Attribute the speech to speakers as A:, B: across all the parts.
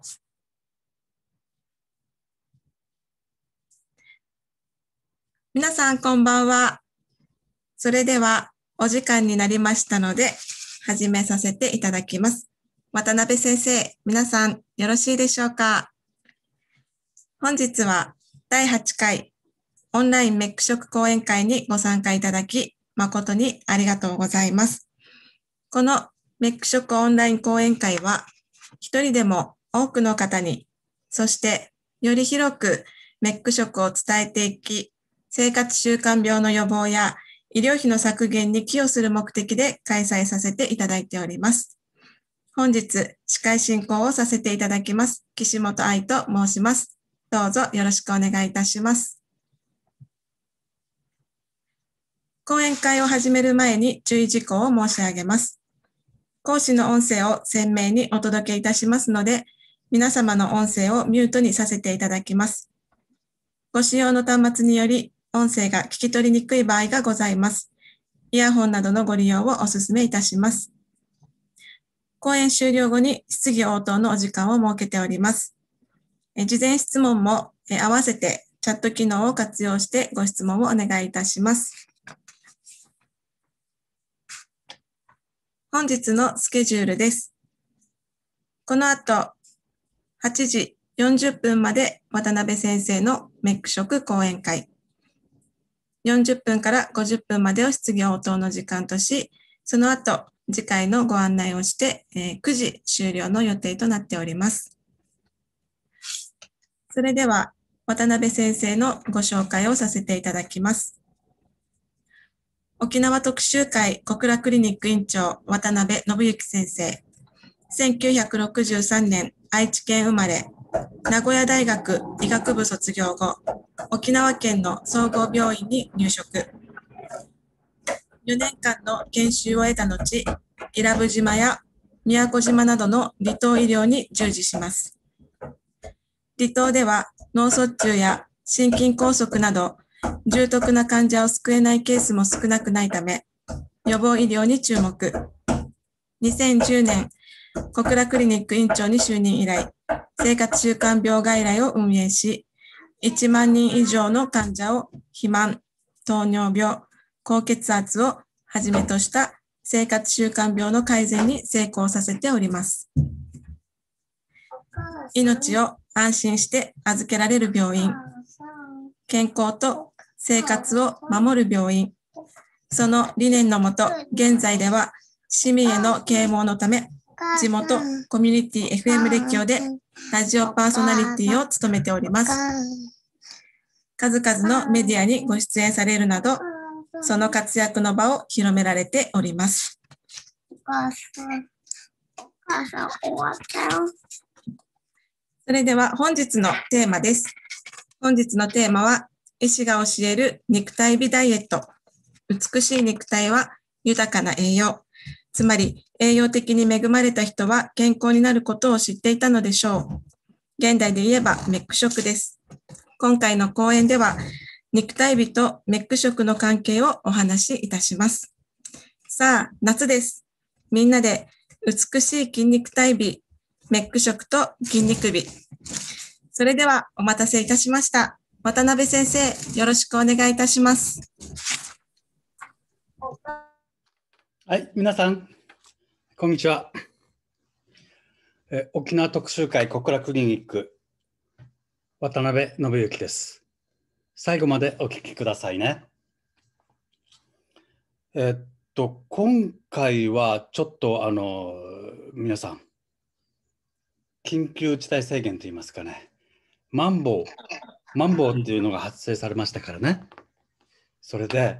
A: ます。皆さん、こんばんは。それでは、お時間になりましたので、始めさせていただきます。渡辺先生、皆さん、よろしいでしょうか本日は、第8回、オンラインメック食講演会にご参加いただき、誠にありがとうございます。このメック食オンライン講演会は、一人でも多くの方に、そしてより広くメック食を伝えていき、生活習慣病の予防や医療費の削減に寄与する目的で開催させていただいております。本日、司会進行をさせていただきます、岸本愛と申します。どうぞよろしくお願いいたします。講演会を始める前に注意事項を申し上げます。講師の音声を鮮明にお届けいたしますので、皆様の音声をミュートにさせていただきます。ご使用の端末により、音声が聞き取りにくい場合がございます。イヤホンなどのご利用をお勧めいたします。講演終了後に質疑応答のお時間を設けております。事前質問も合わせてチャット機能を活用してご質問をお願いいたします。本日のスケジュールです。この後、8時40分まで渡辺先生のメック職講演会。40分から50分までを質疑応答の時間とし、その後、次回のご案内をして、え9時終了の予定となっております。それでは、渡辺先生のご紹介をさせていただきます。沖縄特集会小倉クリニック院長渡辺信之先生。1963年、愛知県生まれ、名古屋大学医学部卒業後、沖縄県の総合病院に入職。4年間の研修を得た後、伊良部島や宮古島などの離島医療に従事します。離島では脳卒中や心筋梗塞など重篤な患者を救えないケースも少なくないため予防医療に注目2010年小倉クリニック院長に就任以来、生活習慣病外来を運営し、1万人以上の患者を肥満、糖尿病、高血圧をはじめとした生活習慣病の改善に成功させております。命を安心して預けられる病院、健康と生活を守る病院、その理念のもと、現在では市民への啓蒙のため、地元コミュニティ FM 列強でラジオパーソナリティを務めております。数々のメディアにご出演されるなど、その活躍の場を広められております。それでは本日のテーマです。本日のテーマは、医師が教える肉体美ダイエット。美しい肉体は豊かな栄養。つまり栄養的に恵まれた人は健康になることを知っていたのでしょう。現代で言えばメック食です。今回の講演では肉体美とメック食の関係をお話しいたします。さあ、夏です。みんなで美しい筋肉体美、メック食と筋肉美。それではお待たせいたしました。渡辺先生、よろしくお願いいたします。はい、皆さん、こんにちは。え沖縄特
B: 集会小倉クリニック、渡辺信之です。最後までお聞きくださいね。えっと、今回はちょっとあの、皆さん、緊急事態宣言といいますかね、マンボウ、マンボウっていうのが発生されましたからね。それで、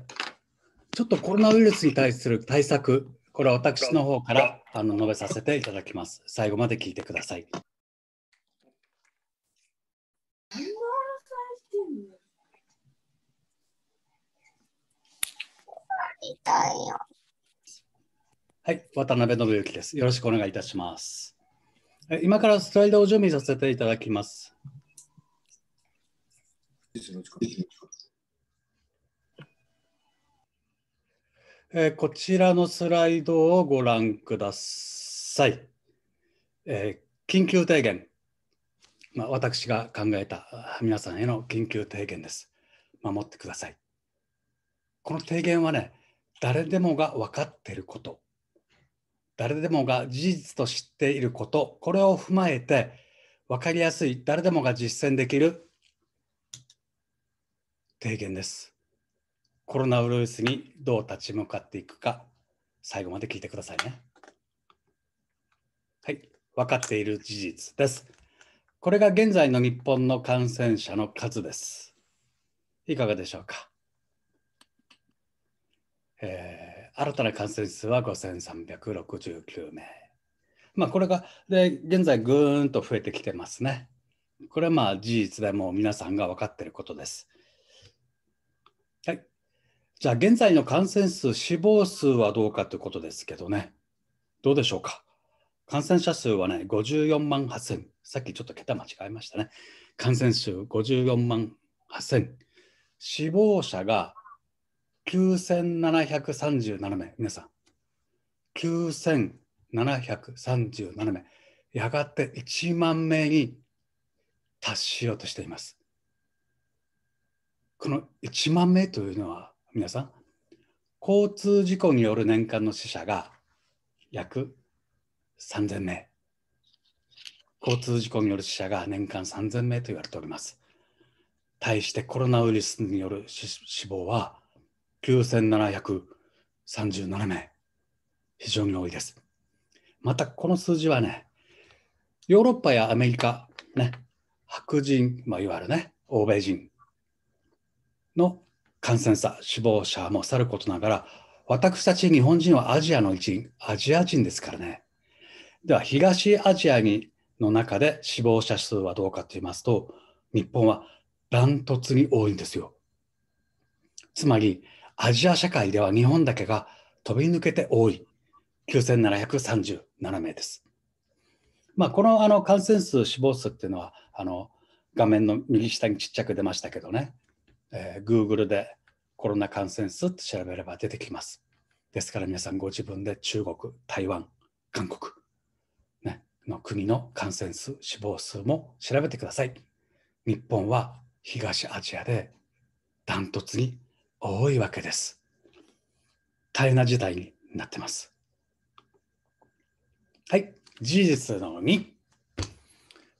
B: ちょっとコロナウイルスに対する対策、これは私の方からあの述べさせていただきます。最後まで聞いてください。はい、渡辺信之です。よろしくお願いいたします。今からスライドを準備させていただきます。えー、こちらのスライドをご覧ください。えー、緊急提言、まあ、私が考えた皆さんへの緊急提言です。守ってください。この提言はね、誰でもが分かっていること、誰でもが事実と知っていること、これを踏まえて、分かりやすい、誰でもが実践できる提言です。コロナウイルスにどう立ち向かっていくか、最後まで聞いてくださいね。はい、分かっている事実です。これが現在の日本の感染者の数です。いかがでしょうか。えー、新たな感染数は5369名。まあ、これがで現在ぐーんと増えてきてますね。これはまあ事実でもう皆さんが分かっていることです。はい、じゃあ、現在の感染数、死亡数はどうかということですけどね、どうでしょうか。感染者数はね、54万8000、さっきちょっと桁間違えましたね。感染数54万8000、死亡者が9737名、皆さん、9737名、やがて1万名に達しようとしています。この1万名というのは皆さん、交通事故による年間の死者が約3000名。交通事故による死者が年間3000名と言われております。対してコロナウイルスによる死亡は9737名。非常に多いです。またこの数字はね、ヨーロッパやアメリカ、ね、白人、まあ、いわゆるね、欧米人の感染者、死亡者もさることながら、私たち日本人はアジアの一員、アジア人ですからね。では、東アジアにの中で死亡者数はどうかと言いますと、日本はダントツに多いんですよ。つまり、アジア社会では日本だけが飛び抜けて多い9737名です。まあ、このあの感染数、死亡数っていうのはあの画面の右下にちっちゃく出ましたけどね、えー、Google でコロナ感染数って調べれば出てきます。ですから皆さんご自分で中国、台湾、韓国、ね、の国の感染数、死亡数も調べてください。日本は東アジアでダントツに多いわけです。大変な時代になってます。はい、事実の2。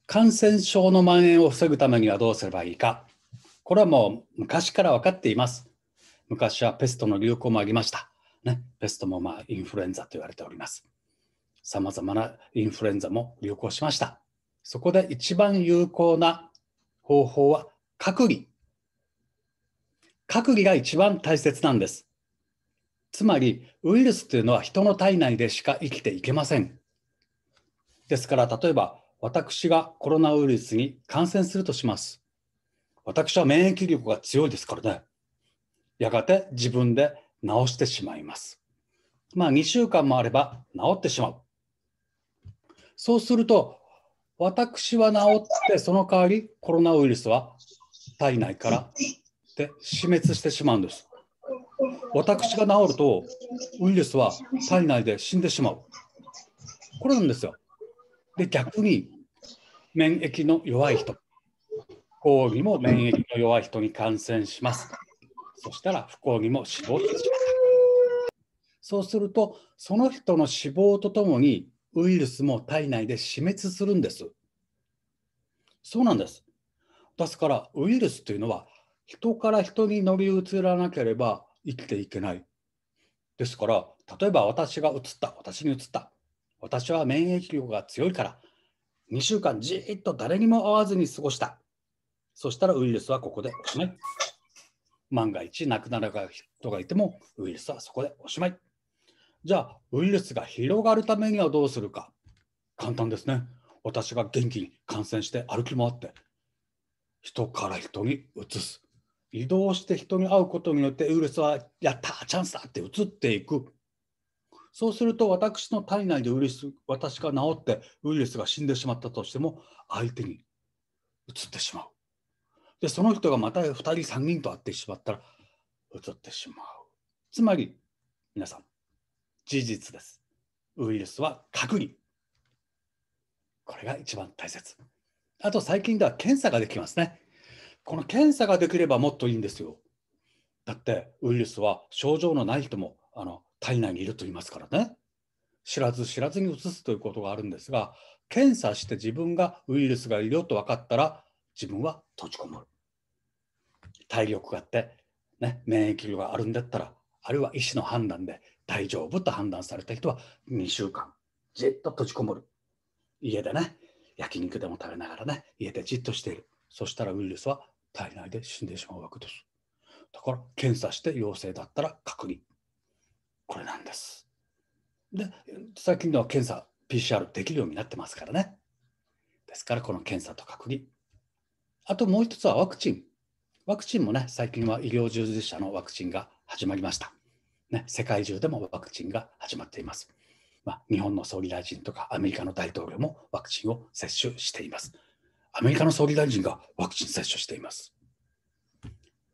B: 感染症の蔓延を防ぐためにはどうすればいいか。これはもう昔から分かっています。昔はペストの流行もありました。ね、ペストもまあインフルエンザと言われております。さまざまなインフルエンザも流行しました。そこで一番有効な方法は隔離。隔離が一番大切なんです。つまりウイルスというのは人の体内でしか生きていけません。ですから例えば私がコロナウイルスに感染するとします。私は免疫力が強いですからね。やがて自分で治してしまいます。まあ2週間もあれば治ってしまう。そうすると、私は治って、その代わりコロナウイルスは体内からで死滅してしまうんです。私が治ると、ウイルスは体内で死んでしまう。これなんですよ。で、逆に免疫の弱い人、幸にも免疫の弱い人に感染します。そしたら不幸にも死亡してしまった。そうすると、その人の死亡とともにウイルスも体内で死滅するんです。そうなんです。ですから、ウイルスというのは、人から人に乗り移らなければ生きていけない。ですから、例えば私が移った、私に移った、私は免疫力が強いから、2週間じっと誰にも会わずに過ごした。そしたらウイルスはここでおしまい。万が一亡くなる人がいてもウイルスはそこでおしまい。じゃあウイルスが広がるためにはどうするか。簡単ですね。私が元気に感染して歩き回って人から人にうつす。移動して人に会うことによってウイルスはやったチャンスだって移っていく。そうすると私の体内でウイルス私が治ってウイルスが死んでしまったとしても相手に移ってしまう。で、その人がまた2人、3人と会ってしまったら、うつってしまう。つまり、皆さん、事実です。ウイルスは確認これが一番大切。あと、最近では検査ができますね。この検査ができればもっといいんですよ。だって、ウイルスは症状のない人もあの体内にいると言いますからね。知らず知らずにうつすということがあるんですが、検査して自分がウイルスがいるよと分かったら、自分は閉じこもる。体力があって、ね、免疫力があるんだったら、あるいは医師の判断で大丈夫と判断された人は2週間、じっと閉じこもる。家でね、焼肉でも食べながらね、家でじっとしている。そしたらウイルスは体内で死んでしまうわけです。だから検査して陽性だったら確認。これなんです。で、最近では検査、PCR できるようになってますからね。ですから、この検査と隔離、あともう一つはワクチン。ワクチンもね、最近は医療従事者のワクチンが始まりました。ね、世界中でもワクチンが始まっています。まあ、日本の総理大臣とかアメリカの大統領もワクチンを接種しています。アメリカの総理大臣がワクチン接種しています。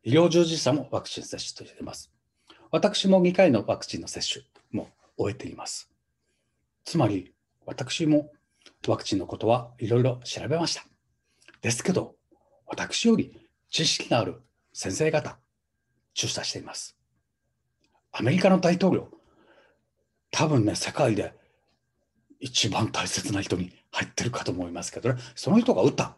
B: 医療従事者もワクチン接種しています。私も2回のワクチンの接種も終えています。つまり、私もワクチンのことはいろいろ調べました。ですけど、私より知識のある先生方、出社しています。アメリカの大統領、多分ね、世界で一番大切な人に入ってるかと思いますけどね、その人が打った。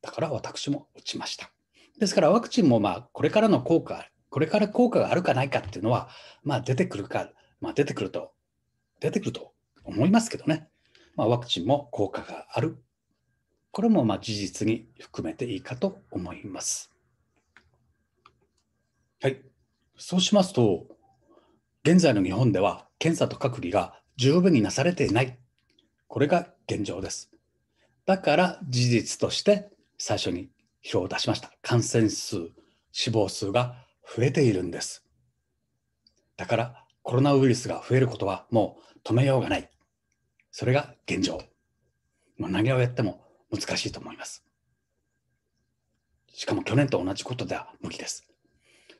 B: だから私も打ちました。ですからワクチンもまあこれからの効果、これから効果があるかないかっていうのは、まあ、出てくるか、まあ、出てくると、出てくると思いますけどね、まあ、ワクチンも効果があるこれもまあ事実に含めていいかと思います。はい、そうしますと、現在の日本では検査と隔離が十分になされていない。これが現状です。だから事実として最初に表を出しました。感染数、死亡数が増えているんです。だからコロナウイルスが増えることはもう止めようがない。それが現状。何をやっても難しいと思います。しかも去年と同じことでは無理です。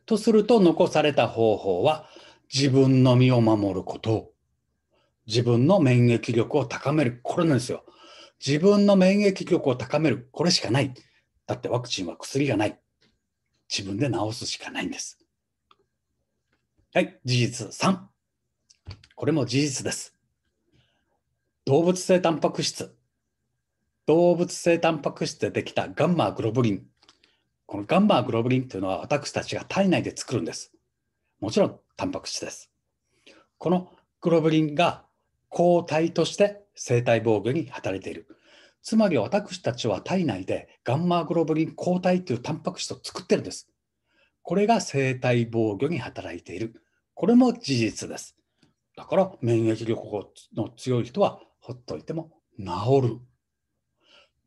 B: とすると残された方法は自分の身を守ること、自分の免疫力を高める、これなんですよ。自分の免疫力を高める、これしかない。だってワクチンは薬がない。自分で治すしかないんです。はい、事実3。これも事実です。動物性タンパク質。動物性タンパク質でできたガンマグロブリン。このガンマグロブリンというのは私たちが体内で作るんです。もちろんタンパク質です。このグロブリンが抗体として生体防御に働いている。つまり私たちは体内でガンマグロブリン抗体というタンパク質を作ってるんです。これが生体防御に働いている。これも事実です。だから免疫力の強い人はほっといても治る。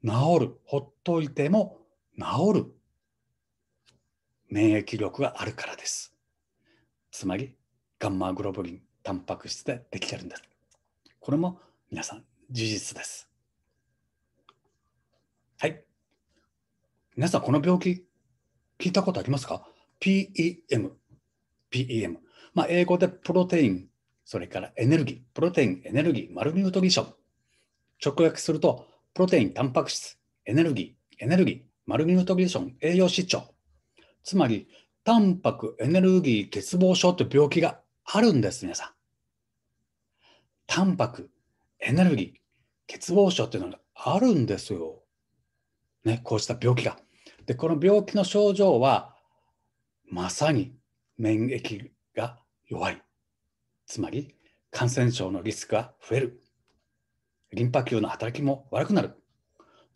B: 治る。ほっといても治る。免疫力があるからです。つまり、ガンマグロブリン、タンパク質でできてるんです。これも皆さん、事実です。はい。皆さん、この病気、聞いたことありますか ?PEM。PEM。まあ、英語でプロテイン、それからエネルギー、プロテイン、エネルギー、マルニュートリション。直訳すると、プロテイン、タンパク質、エネルギー、エネルギー、マルミュートーション、栄養失調。つまり、タンパク、エネルギー、欠乏症という病気があるんです、皆さん。タンパク、エネルギー、欠乏症というのがあるんですよ。ね、こうした病気が。で、この病気の症状は、まさに免疫が弱い。つまり、感染症のリスクが増える。リンパ球の働きも悪くなる。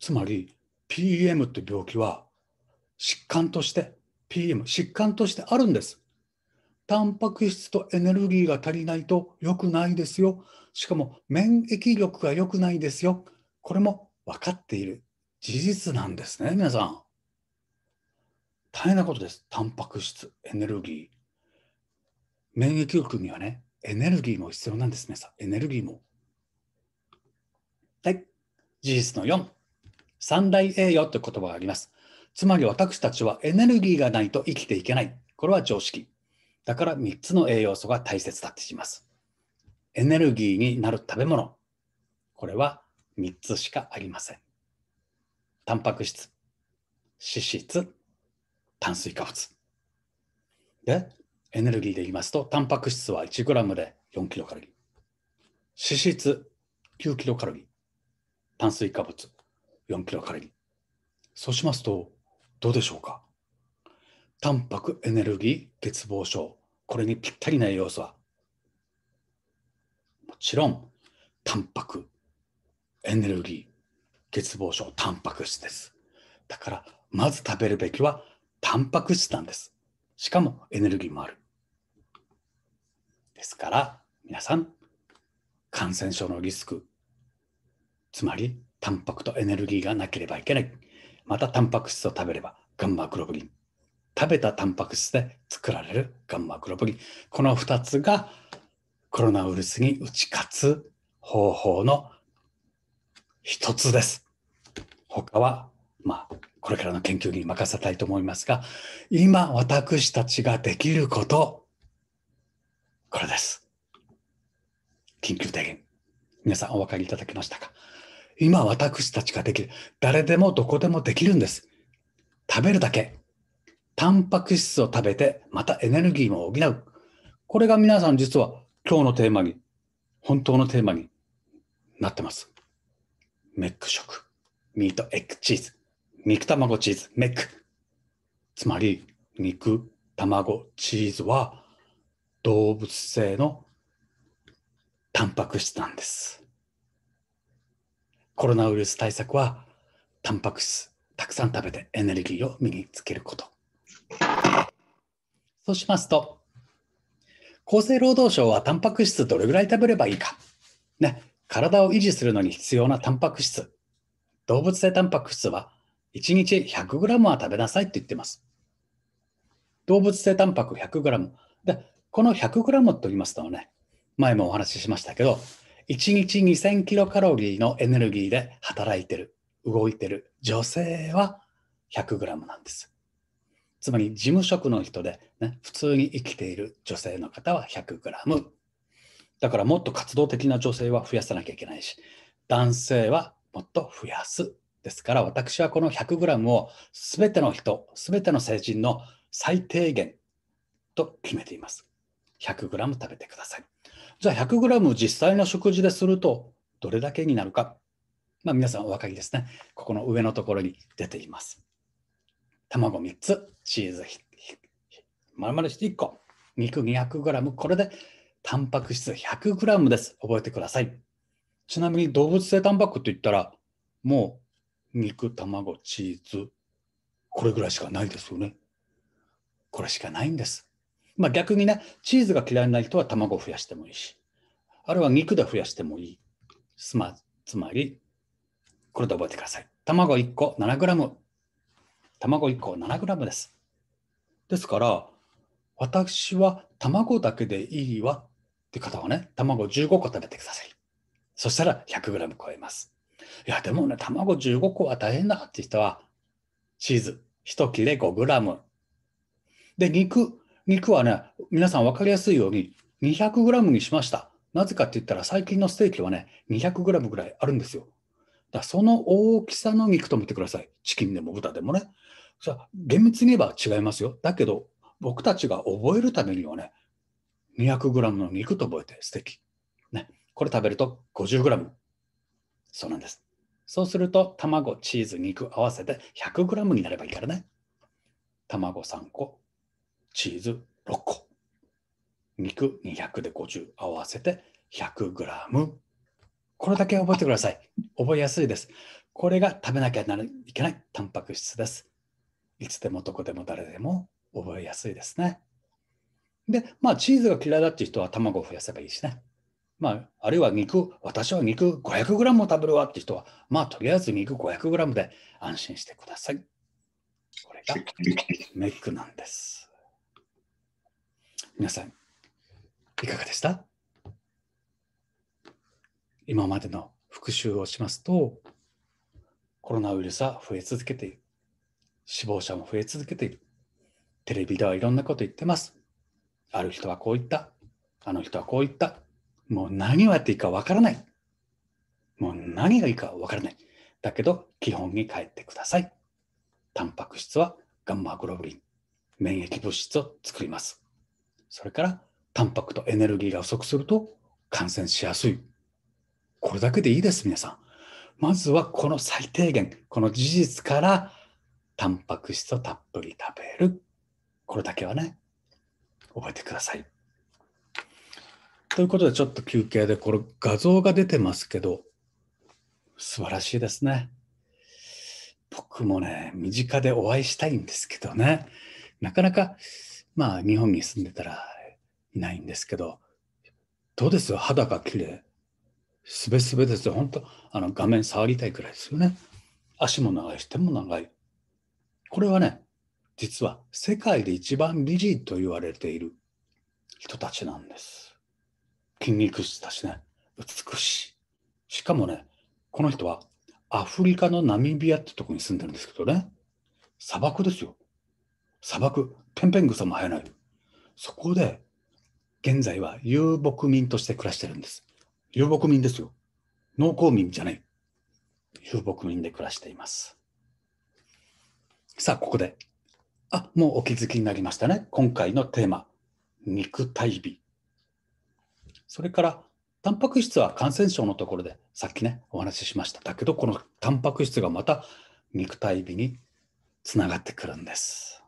B: つまり PM って病気は疾患として PM 疾患としてあるんです。タンパク質とエネルギーが足りないと良くないですよ。しかも免疫力が良くないですよ。これも分かっている事実なんですね、皆さん。大変なことです。タンパク質、エネルギー。免疫力にはね、エネルギーも必要なんですね、さエネルギーも。はい、事実の4、三大栄養という言葉があります。つまり私たちはエネルギーがないと生きていけない。これは常識。だから3つの栄養素が大切だってします。エネルギーになる食べ物。これは3つしかありません。タンパク質、脂質、炭水化物。で、エネルギーで言いますと、タンパク質は 1g で 4kcal。脂質 9kcal。炭水化物4キロカロリー。そうしますと、どうでしょうかタンパク、エネルギー、欠乏症。これにぴったりな栄養素は、もちろん、タンパク、エネルギー、欠乏症、タンパク質です。だから、まず食べるべきは、タンパク質なんです。しかも、エネルギーもある。ですから、皆さん、感染症のリスク、つまり、タンパクとエネルギーがなければいけない。また、タンパク質を食べればガンマグロブリン。食べたタンパク質で作られるガンマグロブリン。この2つがコロナウイルスに打ち勝つ方法の1つです。他は、まあ、これからの研究に任せたいと思いますが、今私たちができること、これです。緊急提言。皆さんお分かりいただけましたか今私たちができる。誰でもどこでもできるんです。食べるだけ。タンパク質を食べて、またエネルギーも補う。これが皆さん実は今日のテーマに、本当のテーマになってます。メック食。ミート、エッグ、チーズ。肉、卵、チーズ、メック。つまり、肉、卵、チーズは動物性のタンパク質なんです。コロナウイルス対策はタンパク質たくさん食べてエネルギーを身につけることそうしますと厚生労働省はタンパク質どれぐらい食べればいいか、ね、体を維持するのに必要なタンパク質動物性タンパク質は1日 100g は食べなさいって言ってます動物性タンパク 100g でこの 100g と言いますとね前もお話ししましたけど、1日2000キロカロリーのエネルギーで働いてる、動いてる女性は100グラムなんです。つまり事務職の人で、ね、普通に生きている女性の方は100グラム。だからもっと活動的な女性は増やさなきゃいけないし、男性はもっと増やす。ですから私はこの100グラムを全ての人、全ての成人の最低限と決めています。100グラム食べてください。じゃあ 100g 実際の食事でするとどれだけになるか。まあ皆さんお分かりですね。ここの上のところに出ています。卵3つ、チーズ丸々して1個、肉 200g、これでタンパク質 100g です。覚えてください。ちなみに動物性タンパクって言ったら、もう肉、卵、チーズ、これぐらいしかないですよね。これしかないんです。まあ、逆にね、チーズが嫌いな人は卵を増やしてもいいし、あるいは肉で増やしてもいい。つまつまり、これで覚えてください。卵1個 7g。卵1個 7g です。ですから、私は卵だけでいいわって方はね、卵15個食べてください。そしたら 100g 超えます。いや、でもね、卵15個は大変だって人は、チーズ1切れ 5g。で、肉肉はね、皆さん分かりやすいように 200g にしました。なぜかって言ったら最近のステーキはね、200g ぐらいあるんですよ。だその大きさの肉と見てください。チキンでも豚でもね。じゃ厳密に言えば違いますよ。だけど、僕たちが覚えるためにはね、200g の肉と覚えてステーキ。ね、これ食べると 50g。そうなんです。そうすると、卵、チーズ、肉合わせて 100g になればいいからね。卵3個、チーズ6個、肉200で50、合わせて 100g。これだけ覚えてください。覚えやすいです。これが食べなきゃいけないタンパク質です。いつでもどこでも誰でも覚えやすいですね。で、まあ、チーズが嫌いだっていう人は卵を増やせばいいしね。まあ、あるいは肉、私は肉 500g も食べるわって人は、まあ、とりあえず肉 500g で安心してください。これがメイクなんです。皆さん、いかがでした今までの復習をしますと、コロナウイルスは増え続けている。死亡者も増え続けている。テレビではいろんなこと言ってます。ある人はこう言った。あの人はこう言った。もう何をやっていいかわからない。もう何がいいかわからない。だけど、基本に帰ってください。タンパク質はガンマグロブリン。免疫物質を作ります。それからタンパクとエネルギーが不足すると感染しやすい。これだけでいいです、皆さん。まずはこの最低限、この事実から、タンパク質をたっぷり食べる。これだけはね、覚えてください。ということで、ちょっと休憩で、これ画像が出てますけど、素晴らしいですね。僕もね、身近でお会いしたいんですけどね、なかなかまあ、日本に住んでたらいないんですけど、どうですよ、肌が綺麗すべすべですよ、本当あの画面触りたいくらいですよね。足も長いし、手も長い。これはね、実は世界で一番美人と言われている人たちなんです。筋肉質だしね、美しい。しかもね、この人はアフリカのナミビアってとこに住んでるんですけどね、砂漠ですよ。砂漠。ぺんぺん草も生えない。そこで、現在は遊牧民として暮らしてるんです。遊牧民ですよ。農耕民じゃない。遊牧民で暮らしています。さあ、ここで。あ、もうお気づきになりましたね。今回のテーマ。肉体美。それから、タンパク質は感染症のところで、さっきね、お話ししました。だけど、このタンパク質がまた肉体美につながってくるんです。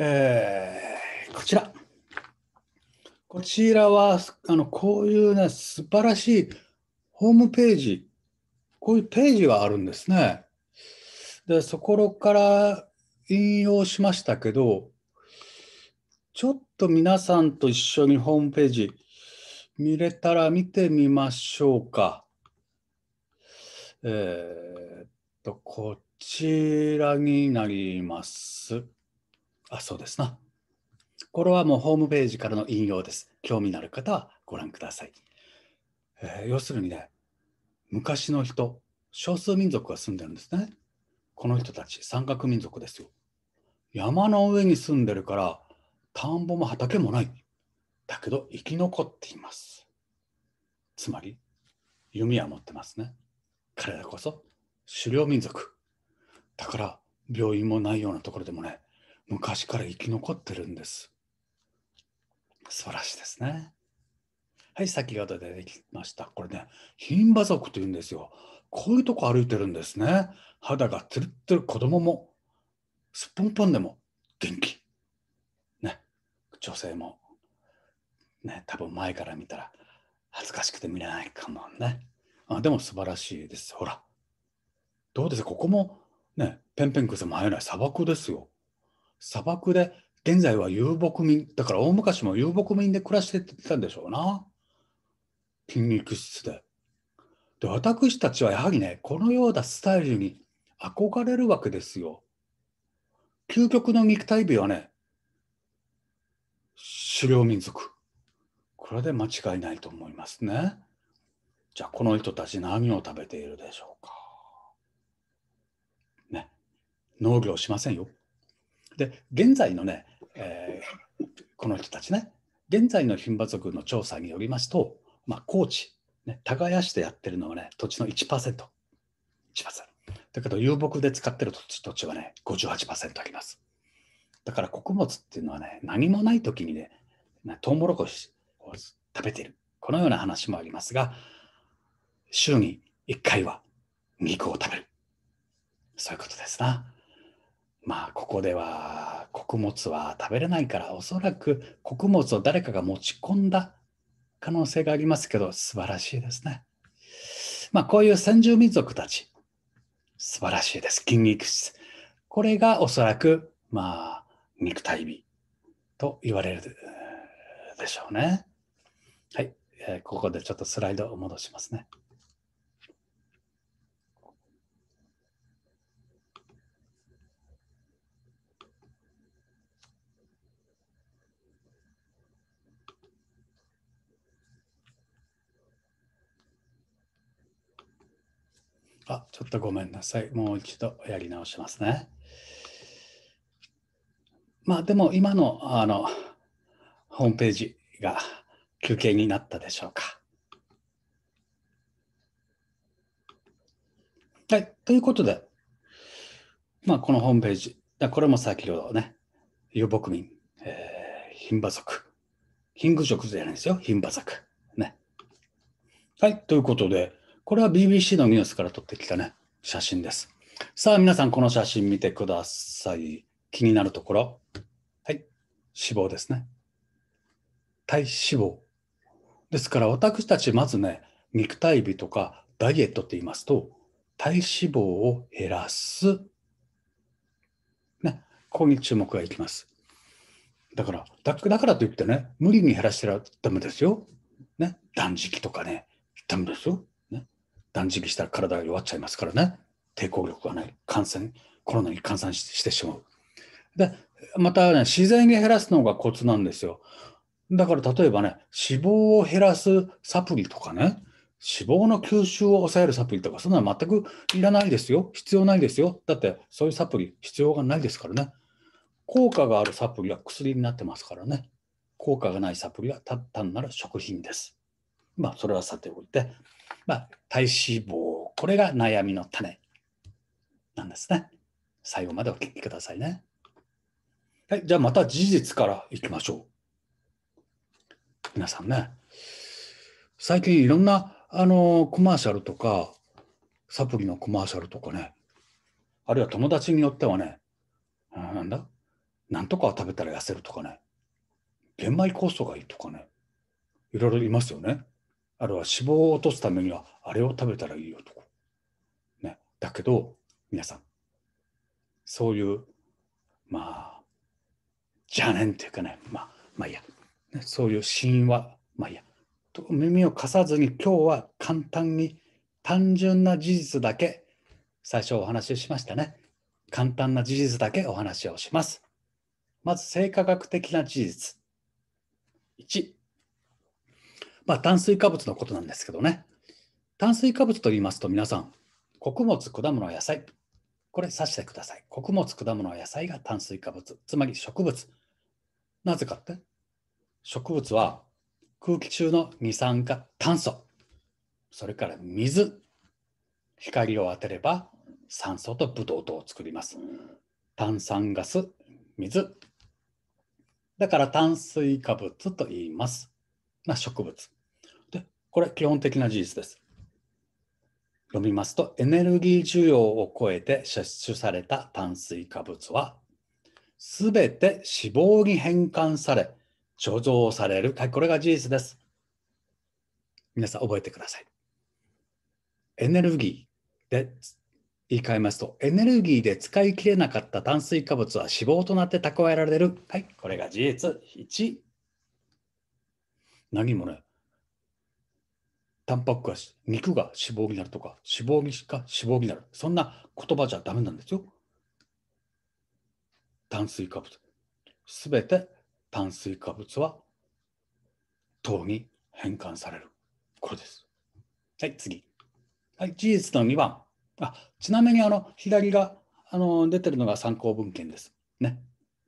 B: えー、こちら。こちらは、あの、こういうね、素晴らしいホームページ、こういうページがあるんですね。で、そこから引用しましたけど、ちょっと皆さんと一緒にホームページ見れたら見てみましょうか。えー、っと、こちらになります。あそうですな。これはもうホームページからの引用です。興味のある方はご覧ください。えー、要するにね、昔の人、少数民族が住んでるんですね。この人たち、山岳民族ですよ。山の上に住んでるから、田んぼも畑もない。だけど生き残っています。つまり、弓は持ってますね。彼らこそ狩猟民族。だから、病院もないようなところでもね、昔から生き残ってるんです。素晴らしいですね。はい、先ほど出てきました。これね、牝馬族というんですよ。こういうとこ歩いてるんですね。肌がつるってる子供も、すっぽんぽんでも元気。ね、女性も、ね、多分前から見たら恥ずかしくて見れないかもね。あでも素晴らしいです。ほら。どうですここもね、ペンペンクス迷えない砂漠ですよ。砂漠で現在は遊牧民だから大昔も遊牧民で暮らしてたんでしょうな筋肉質で。で私たちはやはりねこのようなスタイルに憧れるわけですよ。究極の肉体美はね狩猟民族これで間違いないと思いますね。じゃあこの人たち何を食べているでしょうか。ね農業しませんよ。で現在のね、えー、この人たちね現在の牝馬族の調査によりますと、まあ、高知、ね、耕してやってるのはね土地の 1%1%。1%だけど遊牧で使ってる土地はね58%あります。だから穀物っていうのはね何もない時にねトウモロコシを食べてるこのような話もありますが週に1回は肉を食べるそういうことですな。まあここでは穀物は食べれないからおそらく穀物を誰かが持ち込んだ可能性がありますけど素晴らしいですね。まあこういう先住民族たち素晴らしいです。筋肉質。これがおそらくまあ肉体美と言われるでしょうね。はい、えー、ここでちょっとスライドを戻しますね。あ、ちょっとごめんなさい。もう一度やり直しますね。まあでも今のあのホームページが休憩になったでしょうか。はい。ということで、まあこのホームページ、これも先ほどね、遊牧民、えー、貧馬族、貧具族じゃないですよ、貧馬族。ね。はい。ということで、これは BBC のニュースから撮ってきたね、写真です。さあ、皆さん、この写真見てください。気になるところ。はい。脂肪ですね。体脂肪。ですから、私たち、まずね、肉体美とかダイエットって言いますと、体脂肪を減らす。ね。ここに注目がいきます。だから、だだからといってね、無理に減らしてはダメですよ。ね。断食とかね、ダメですよ。断食したら体が弱っちゃいますからね。抵抗力がない。感染、コロナに感染してしまう。で、またね、自然に減らすのがコツなんですよ。だから例えばね、脂肪を減らすサプリとかね、脂肪の吸収を抑えるサプリとか、そんなの全くいらないですよ。必要ないですよ。だって、そういうサプリ、必要がないですからね。効果があるサプリは薬になってますからね。効果がないサプリは単なる食品です。まあ、それはさておいて。まあ、体脂肪、これが悩みの種なんですね。最後までお聞きくださいね。はい、じゃあまた事実からいきましょう。皆さんね、最近いろんなあのコマーシャルとか、サプリのコマーシャルとかね、あるいは友達によってはね、なんだなんとか食べたら痩せるとかね、玄米酵素がいいとかね、いろいろいますよね。あるいは脂肪を落とすためには、あれを食べたらいいよとか。ね。だけど、皆さん、そういう、まあ、じゃねんというかね、まあ、まあいいや、ね、そういう死因は、まあいいや、と耳を貸さずに今日は簡単に単純な事実だけ、最初お話ししましたね。簡単な事実だけお話をします。まず、生科学的な事実。1、まあ、炭水化物のことなんですけどね。炭水化物と言いますと皆さん、穀物、果物、野菜。これ指してください。穀物、果物、野菜が炭水化物。つまり植物。なぜかって植物は空気中の二酸化炭素。それから水。光を当てれば酸素とブドウ糖を作ります。炭酸ガス、水。だから炭水化物と言います。まあ、植物。これ基本的な事実です。読みますと、エネルギー需要を超えて摂取された炭水化物は、すべて脂肪に変換され、貯蔵される。はい、これが事実です。皆さん覚えてください。エネルギーで言い換えますと、エネルギーで使い切れなかった炭水化物は脂肪となって蓄えられる。はい、これが事実1。何もね、タンパクが肉が脂肪になるとか脂肪にしか脂肪になるそんな言葉じゃダメなんですよ炭水化物すべて炭水化物は糖に変換されるこれですはい次はい事実の2番あちなみにあの左があの出てるのが参考文献ですね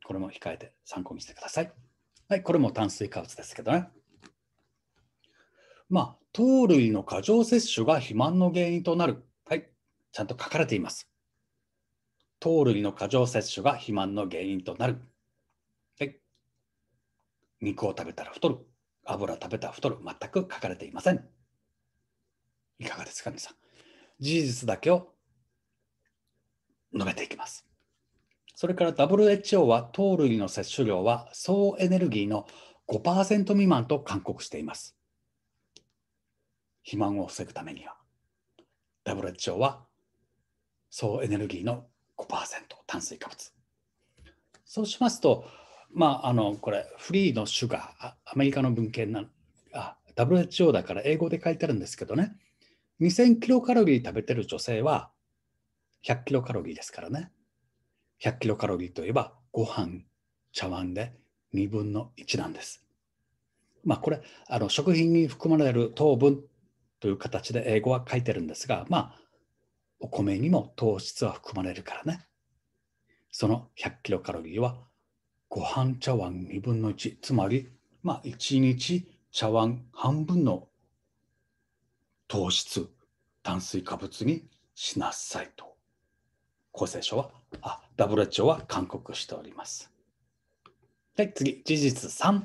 B: これも控えて参考にしてくださいはいこれも炭水化物ですけどねまあ糖類の過剰摂取が肥満の原因となる。はい、ちゃんと書かれています。糖類の過剰摂取が肥満の原因となる。はい、肉を食べたら太る。油を食べたら太る。全く書かれていません。いかがですか、皆さん。事実だけを述べていきます。それから WHO は糖類の摂取量は総エネルギーの5%未満と勧告しています。肥満を防ぐためには WHO は総エネルギーの5%炭水化物そうしますとまああのこれフリーのシュガーアメリカの文献なあ WHO だから英語で書いてあるんですけどね2000キロカロリー食べてる女性は100キロカロリーですからね100キロカロリーといえばご飯茶碗で2分の1なんですまあこれあの食品に含まれる糖分という形で英語は書いてるんですが、まあ、お米にも糖質は含まれるからね。その100キロカロリーはご飯茶碗2分の1、つまり、まあ、1日茶碗半分の糖質、炭水化物にしなさいと、厚生省は、あ、WHO は勧告しております。はい、次、事実3。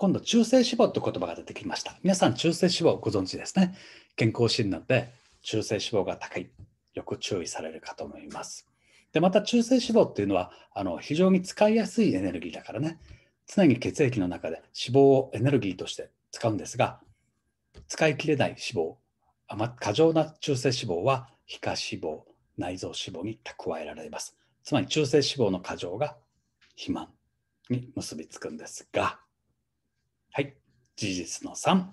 B: 今度、中性脂肪という言葉が出てきました。皆さん、中性脂肪をご存知ですね。健康診断で中性脂肪が高い、よく注意されるかと思います。で、また中性脂肪っていうのは、あの非常に使いやすいエネルギーだからね、常に血液の中で脂肪をエネルギーとして使うんですが、使い切れない脂肪、過剰な中性脂肪は皮下脂肪、内臓脂肪に蓄えられます。つまり中性脂肪の過剰が肥満に結びつくんですが、はい、事実の3。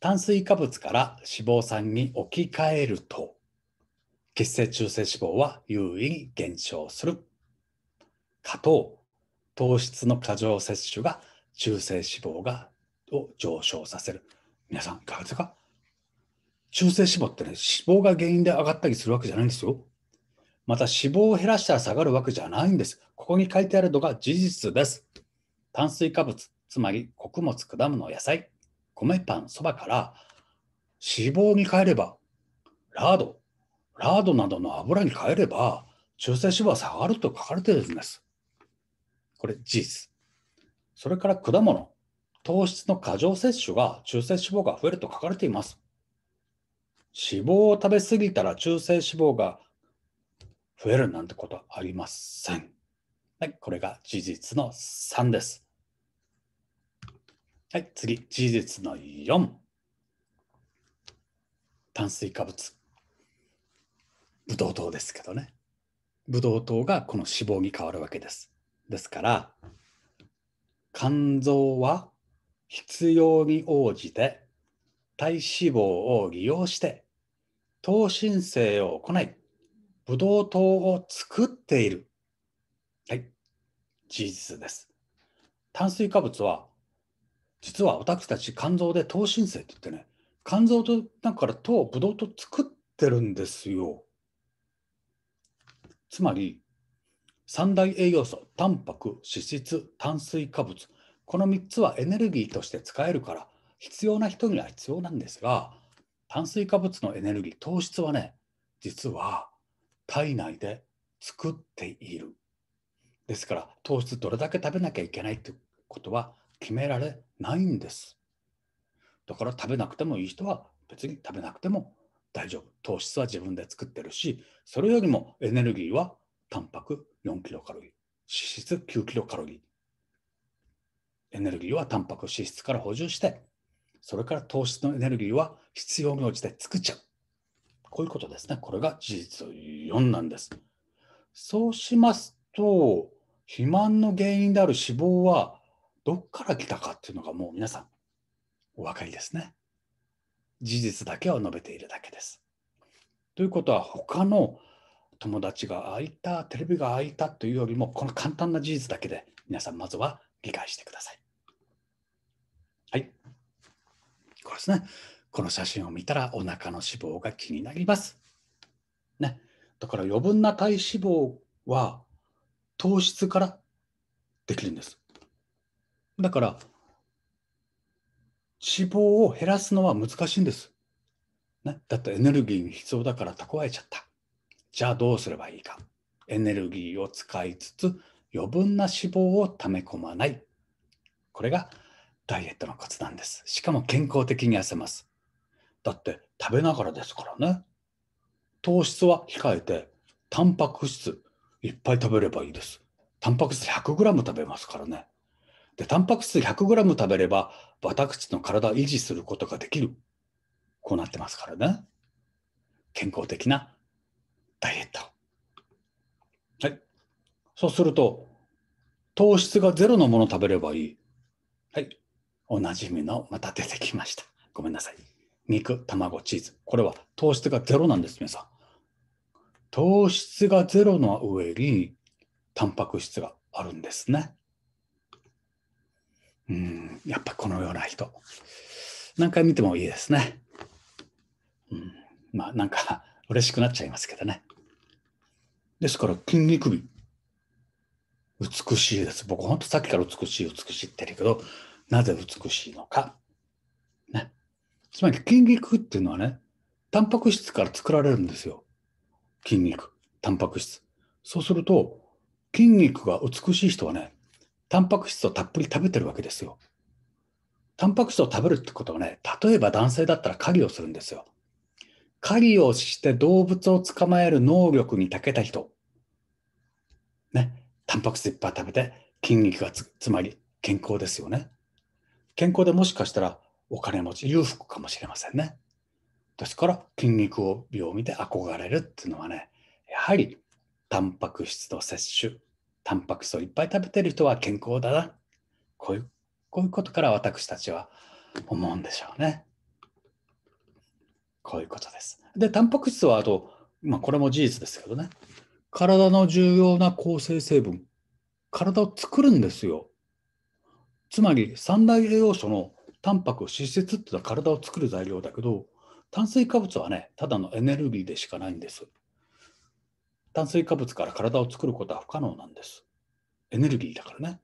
B: 炭水化物から脂肪酸に置き換えると、血清中性脂肪は優位に減少する。加糖、糖質の過剰摂取が中性脂肪がを上昇させる。皆さん、いかがですか中性脂肪ってね、脂肪が原因で上がったりするわけじゃないんですよ。また脂肪を減らしたら下がるわけじゃないんです。ここに書いてあるのが事実です。炭水化物、つまり穀物、果物、野菜、米パン、そばから脂肪に変えれば、ラード、ラードなどの油に変えれば、中性脂肪は下がると書かれてるんです。これ事実。それから果物、糖質の過剰摂取が中性脂肪が増えると書かれています。脂肪を食べ過ぎたら中性脂肪が増えるなんてことはありません。はい、これが事実の3です。はい、次、事実の4。炭水化物。ブドウ糖ですけどね。ブドウ糖がこの脂肪に変わるわけです。ですから、肝臓は必要に応じて体脂肪を利用して糖申請を行い、ブドウ糖を作っている。はい、事実です。炭水化物は実は私たち肝臓で糖新生って言ってね、肝臓と中から糖をブドウと作ってるんですよ。つまり、三大栄養素、タンパク、脂質、炭水化物、この3つはエネルギーとして使えるから、必要な人には必要なんですが、炭水化物のエネルギー、糖質はね、実は体内で作っている。ですから、糖質どれだけ食べなきゃいけないってことは決められないんです。だから食べなくてもいい人は別に食べなくても大丈夫。糖質は自分で作ってるし、それよりもエネルギーはタンパク4キロカロリー、脂質9キロカロリー。エネルギーはタンパク脂質から補充して、それから糖質のエネルギーは必要に応じて作っちゃう。こういうことですね。これが事実4なんです。そうしますと、肥満の原因である脂肪はどっから来たかっていうのがもう皆さんお分かりですね。事実だけを述べているだけです。ということは他の友達が開いた、テレビが開いたというよりも、この簡単な事実だけで皆さんまずは理解してください。はい。これですね。この写真を見たらお腹の脂肪が気になります。ね。だから余分な体脂肪は糖質からできるんです。だから、脂肪を減らすのは難しいんです。ね、だってエネルギーに必要だから蓄えちゃった。じゃあどうすればいいか。エネルギーを使いつつ余分な脂肪を溜め込まない。これがダイエットのコツなんです。しかも健康的に痩せます。だって食べながらですからね。糖質は控えて、タンパク質いっぱい食べればいいです。タンパク質 100g 食べますからね。で、タンパク質 100g 食べれば、私の体を維持することができる。こうなってますからね。健康的なダイエット。はい。そうすると、糖質がゼロのもの食べればいい。はい。おなじみの、また出てきました。ごめんなさい。肉、卵、チーズ。これは糖質がゼロなんです、皆さん。糖質がゼロの上に、タンパク質があるんですね。うん、やっぱこのような人。何回見てもいいですね。うん、まあなんか嬉しくなっちゃいますけどね。ですから筋肉美。美しいです。僕ほんとさっきから美しい美しいって言うけど、なぜ美しいのか。ね。つまり筋肉っていうのはね、タンパク質から作られるんですよ。筋肉、タンパク質。そうすると、筋肉が美しい人はね、タンパク質をたっぷり食べてるわけですよ。タンパク質を食べるってことはね、例えば男性だったら狩りをするんですよ。狩りをして動物を捕まえる能力に長けた人。ね、タンパク質いっぱい食べて筋肉がつ、つまり健康ですよね。健康でもしかしたらお金持ち、裕福かもしれませんね。ですから筋肉を病見で憧れるっていうのはね、やはりタンパク質の摂取タンパク質をいっぱい食べてる人は健康だな。こういうこういうことから私たちは思うんでしょうね。こういうことです。で、タンパク質はあと、まあ、これも事実ですけどね、体の重要な構成成分、体を作るんですよ。つまり、三大栄養素のタンパク、脂質っていうのは体を作る材料だけど、炭水化物はね、ただのエネルギーでしかないんです。炭水化物から体を作ることは不可能なんです。エネルギーだからね。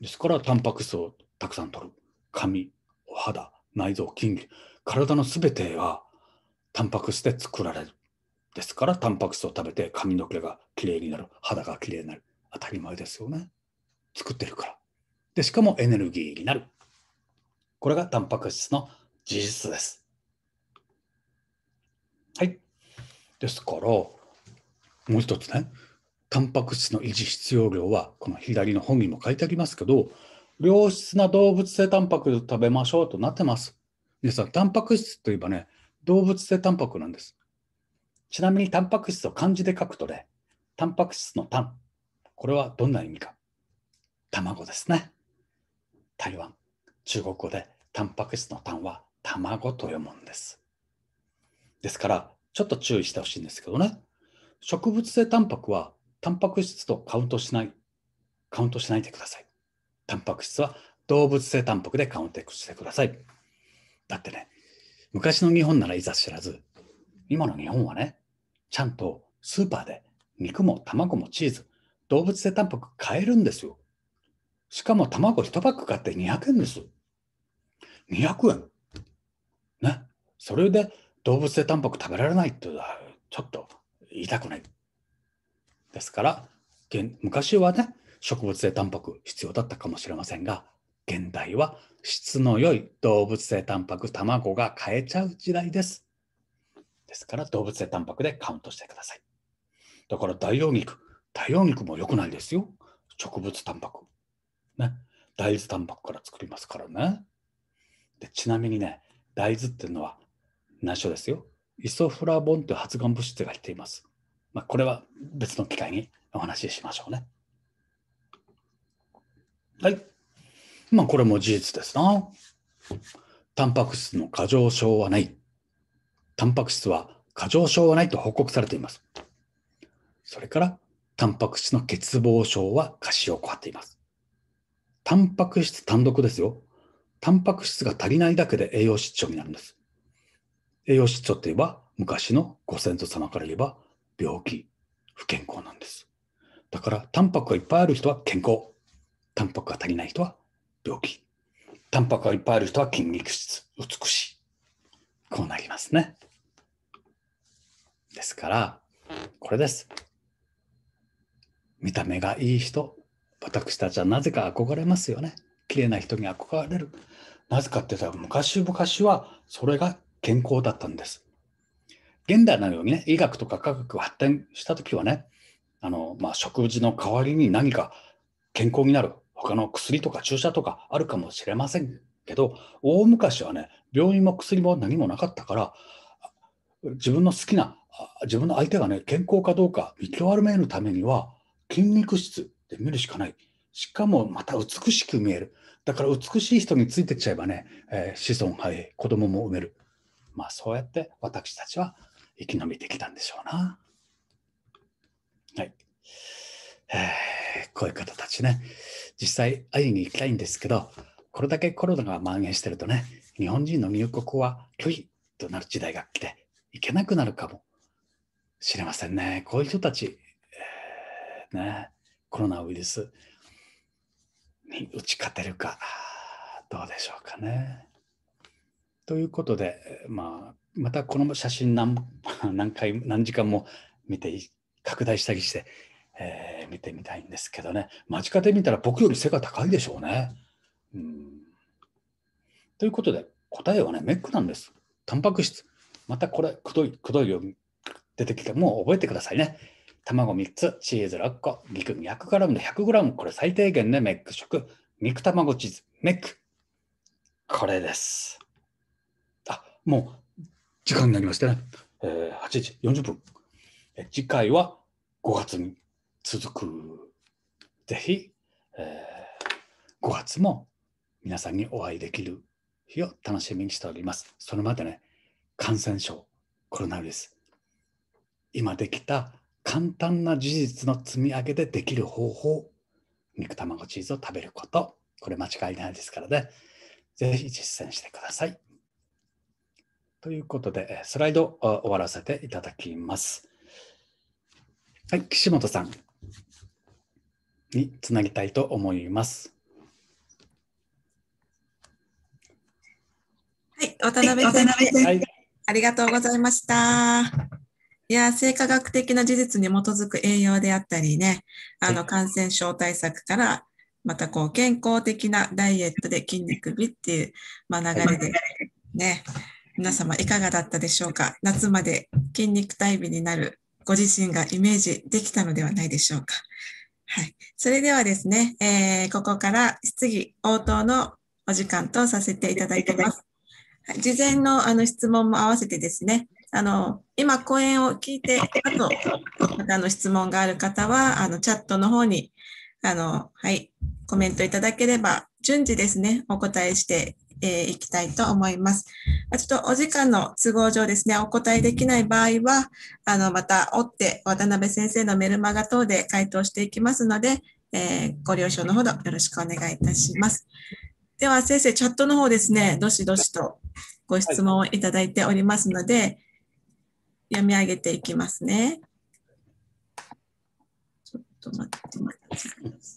B: ですから、タンパク質をたくさん取る。髪、お肌、内臓、筋肉、体のすべてはタンパク質で作られる。ですから、タンパク質を食べて髪の毛がきれいになる、肌がきれいになる。当たり前ですよね。作ってるから。で、しかもエネルギーになる。これがタンパク質の事実です。はい。ですから、もう一つねタンパク質の維持必要量はこの左の本にも書いてありますけど良質な動物性タンパク食べましょうとなってます。皆さんタンパク質といえばね動物性タンパクなんです。ちなみにタンパク質を漢字で書くとねタンパク質のタンこれはどんな意味か卵ですね。台湾中国語でタンパク質のタンは卵と読むんです。ですからちょっと注意してほしいんですけどね植物性タンパクはタンパク質とカウントしない、カウントしないでください。タンパク質は動物性タンパクでカウントしてください。だってね、昔の日本ならいざ知らず、今の日本はね、ちゃんとスーパーで肉も卵もチーズ、動物性タンパク買えるんですよ。しかも卵1パック買って200円です。200円。ね。それで動物性タンパク食べられないってちょっとたくない。ですから、昔はね、植物性タンパク必要だったかもしれませんが、現代は質の良い動物性タンパク卵が買えちゃう時代です。ですから動物性タンパクでカウントしてください。だから代用肉、代用肉も良くないですよ。植物タンパク。ね。大豆タンパクから作りますからね。でちなみにね、大豆っていうのは内緒ですよ。イソフラボンという発がん物質が入っています。まあ、これは別の機会にお話ししましょうね。はい。まあ、これも事実ですな。タンパク質の過剰症はない。タンパク質は過剰症はないと報告されています。それから、タンパク質の欠乏症は過使を加っています。タンパク質単独ですよ。タンパク質が足りないだけで栄養失調になるんです。栄養失調といえば昔のご先祖様から言えば病気、不健康なんです。だからタンパクがいっぱいある人は健康、タンパクが足りない人は病気、タンパクがいっぱいある人は筋肉質、美しい。こうなりますね。ですから、これです。見た目がいい人、私たちはなぜか憧れますよね。綺麗な人に憧れる。なぜかって言ったら昔々はそれが健康だったんです。現代のようにね、医学とか科学が発展した時はね、あのまあ、食事の代わりに何か健康になる他の薬とか注射とかあるかもしれませんけど、大昔はね、病院も薬も何もなかったから、自分の好きな、自分の相手がね、健康かどうか見極めるためには、筋肉質で見るしかない。しかもまた美しく見える。だから美しい人についてっちゃえばね、えー、子孫はい、子供も産める。まあそうやって私たちは生き延びてきたんでしょうな。はい。えー、こういう方たちね、実際会いに行きたいんですけど、これだけコロナが蔓延してるとね、日本人の入国は拒否となる時代が来て、行けなくなるかもしれませんね。こういう人たち、えー、ね、コロナウイルスに打ち勝てるか、どうでしょうかね。ということで、まあ、またこの写真何 何回何時間も見て拡大したりして、えー、見てみたいんですけどね間近で見たら僕より背が高いでしょうね。うんということで答えはねメックなんです。タンパク質。またこれくどいくどいよ出てきてもう覚えてくださいね。卵3つ、チーズ6個、肉 200g で 100g。これ最低限ね、メック食。肉卵チーズ、メック。これです。もう時間になりましてね、えー、8時40分。次回は5月に続く。ぜひ、えー、5月も皆さんにお会いできる日を楽しみにしております。それまでね、感染症、コロナウイルス、今できた簡単な事実の積み上げでできる方法、肉卵チーズを食べること、これ間違いないですからね、ぜひ実践してください。ということで、スライドを終わらせていただきます。はい、岸本さんにつなぎたいと思います。
A: はい、渡辺先生、はい、ありがとうございました。いや、生化学的な事実に基づく栄養であったりね、あの感染症対策から、またこう健康的なダイエットで筋肉美っていう、まあ、流れでね、皆様いかがだったでしょうか夏まで筋肉体美になるご自身がイメージできたのではないでしょうか。はい。それではですね、えー、ここから質疑応答のお時間とさせていただいてます。はい、事前のあの質問も合わせてですね、あの今、講演を聞いて、あと、あの質問がある方は、あのチャットの方にあの、はい、コメントいただければ、順次ですね、お答えしてえー、いきたいと思います。ちょっとお時間の都合上ですね、お答えできない場合は、あの、また追って渡辺先生のメルマガ等で回答していきますので、えー、ご了承のほどよろしくお願いいたします。では先生、チャットの方ですね、どしどしとご質問をいただいておりますので、読み上げていきますね。ちょっと待ってください。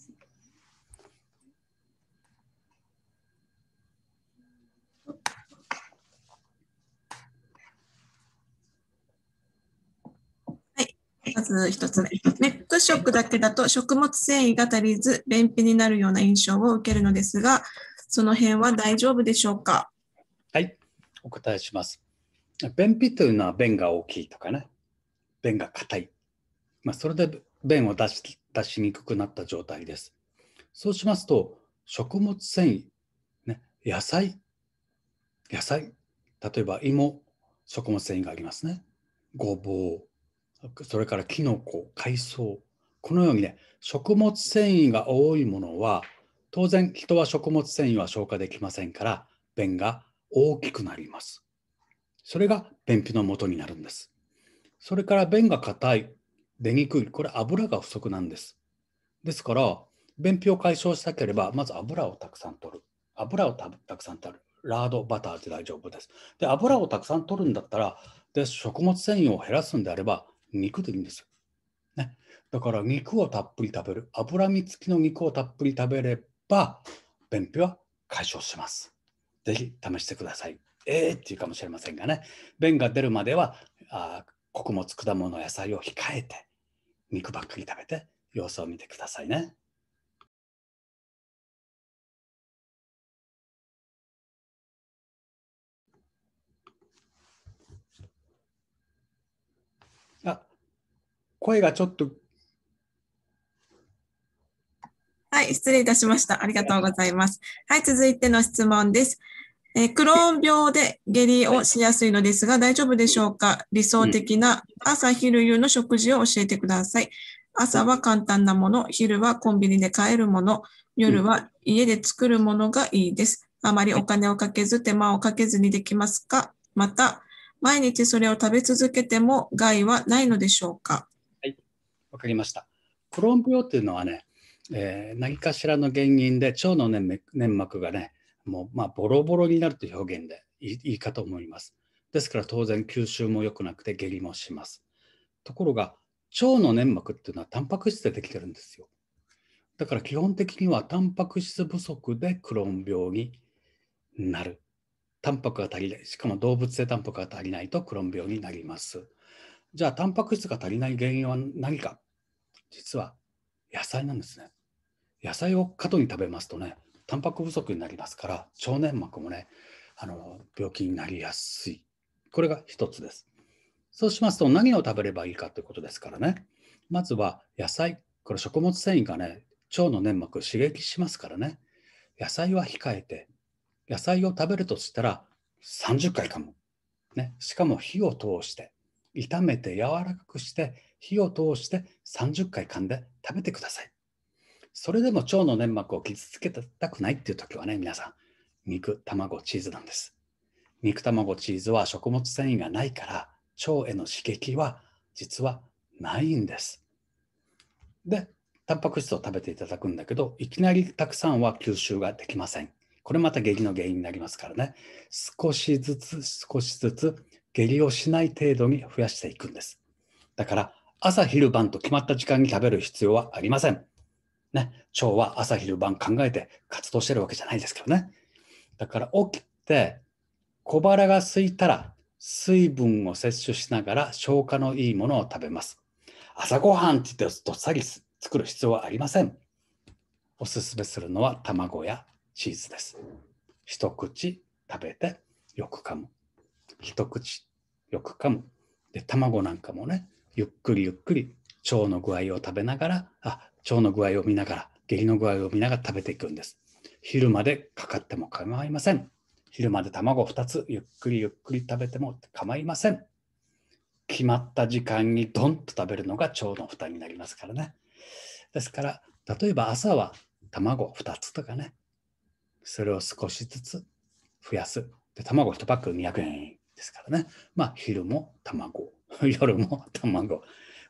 A: まず1つ目。ネック食だけだと食物繊維が足りず、便秘になるような印象を受けるのですが、その辺は大丈夫でしょうか
B: はい、お答えします。便秘というのは便が大きいとかね、便が硬い。まあ、それで便を出し出しにくくなった状態です。そうしますと、食物繊維、ね、野菜、野菜、例えば芋、食物繊維がありますね。ごぼう、それからキノコ、海藻、このようにね、食物繊維が多いものは、当然人は食物繊維は消化できませんから、便が大きくなります。それが便秘のもとになるんです。それから便が硬い、出にくい、これ油が不足なんです。ですから、便秘を解消したければ、まず油をたくさん取る。油をたくさん取る。ラードバターで大丈夫です。で、油をたくさん取るんだったら、で食物繊維を減らすんであれば、肉でいいんです。ね、だから肉をたっぷり食べる脂身付きの肉をたっぷり食べれば便秘は解消します。ぜひ試してください。えーっていうかもしれませんがね便が出るまではあ穀物果物野菜を控えて肉ばっかり食べて
A: 様子を見てくださいね。声がちょっと。はい、失礼いたしました。ありがとうございます。はい、続いての質問です。えクローン病で下痢をしやすいのですが、大丈夫でしょうか理想的な朝、昼、夕の食事を教えてください。朝は簡単なもの、昼はコンビニで買えるもの、夜は家で作るものがいいです。あまりお金をかけず、手間をかけずにできますかまた、毎日それを食べ続けても害はないのでしょうか
B: わかりました。クローン病っていうのはね、えー、何かしらの原因で腸の粘膜がね、もうまあボロボロになるという表現でいいいいかと思います。ですから当然吸収も良くなくて下痢もします。ところが腸の粘膜っていうのはタンパク質でできてるんですよ。だから基本的にはタンパク質不足でクローン病になる。タンパクが足りない。しかも動物性タンパクが足りないとクローン病になります。じゃあ、タンパク質が足りない原因は何か実は野菜なんですね。野菜を過度に食べますとね、タンパク不足になりますから、腸粘膜もね、あの病気になりやすい。これが一つです。そうしますと、何を食べればいいかということですからね。まずは野菜。これ食物繊維がね、腸の粘膜を刺激しますからね。野菜は控えて、野菜を食べるとしたら30回かも。ね、しかも火を通して。炒めて柔らかくして火を通して30回噛んで食べてください。それでも腸の粘膜を傷つけたくないっていう時はね、皆さん、肉、卵、チーズなんです。肉、卵、チーズは食物繊維がないから、腸への刺激は実はないんです。で、タンパク質を食べていただくんだけど、いきなりたくさんは吸収ができません。これまた下痢の原因になりますからね、少しずつ少しずつ下痢をしない程度に増やしていくんです。だから、朝昼晩と決まった時間に食べる必要はありません。ね、腸は朝昼晩考えて活動してるわけじゃないですけどね。だから起きて小腹が空いたら水分を摂取しながら消化のいいものを食べます。朝ごはんって言ってどっさり作る必要はありません。おすすめするのは卵やチーズです。一口食べてよく噛む。一口よく噛む。で、卵なんかもね、ゆっくりゆっくり腸の具合を食べながら、あ、腸の具合を見ながら、下痢の具合を見ながら食べていくんです。昼までかかっても構いません。昼まで卵2つゆっくりゆっくり食べても構いません。決まった時間にドンと食べるのが腸の負担になりますからね。ですから、例えば朝は卵2つとかね、それを少しずつ増やす。で、卵1パック200円。ですからね。まあ、昼も卵、夜も卵。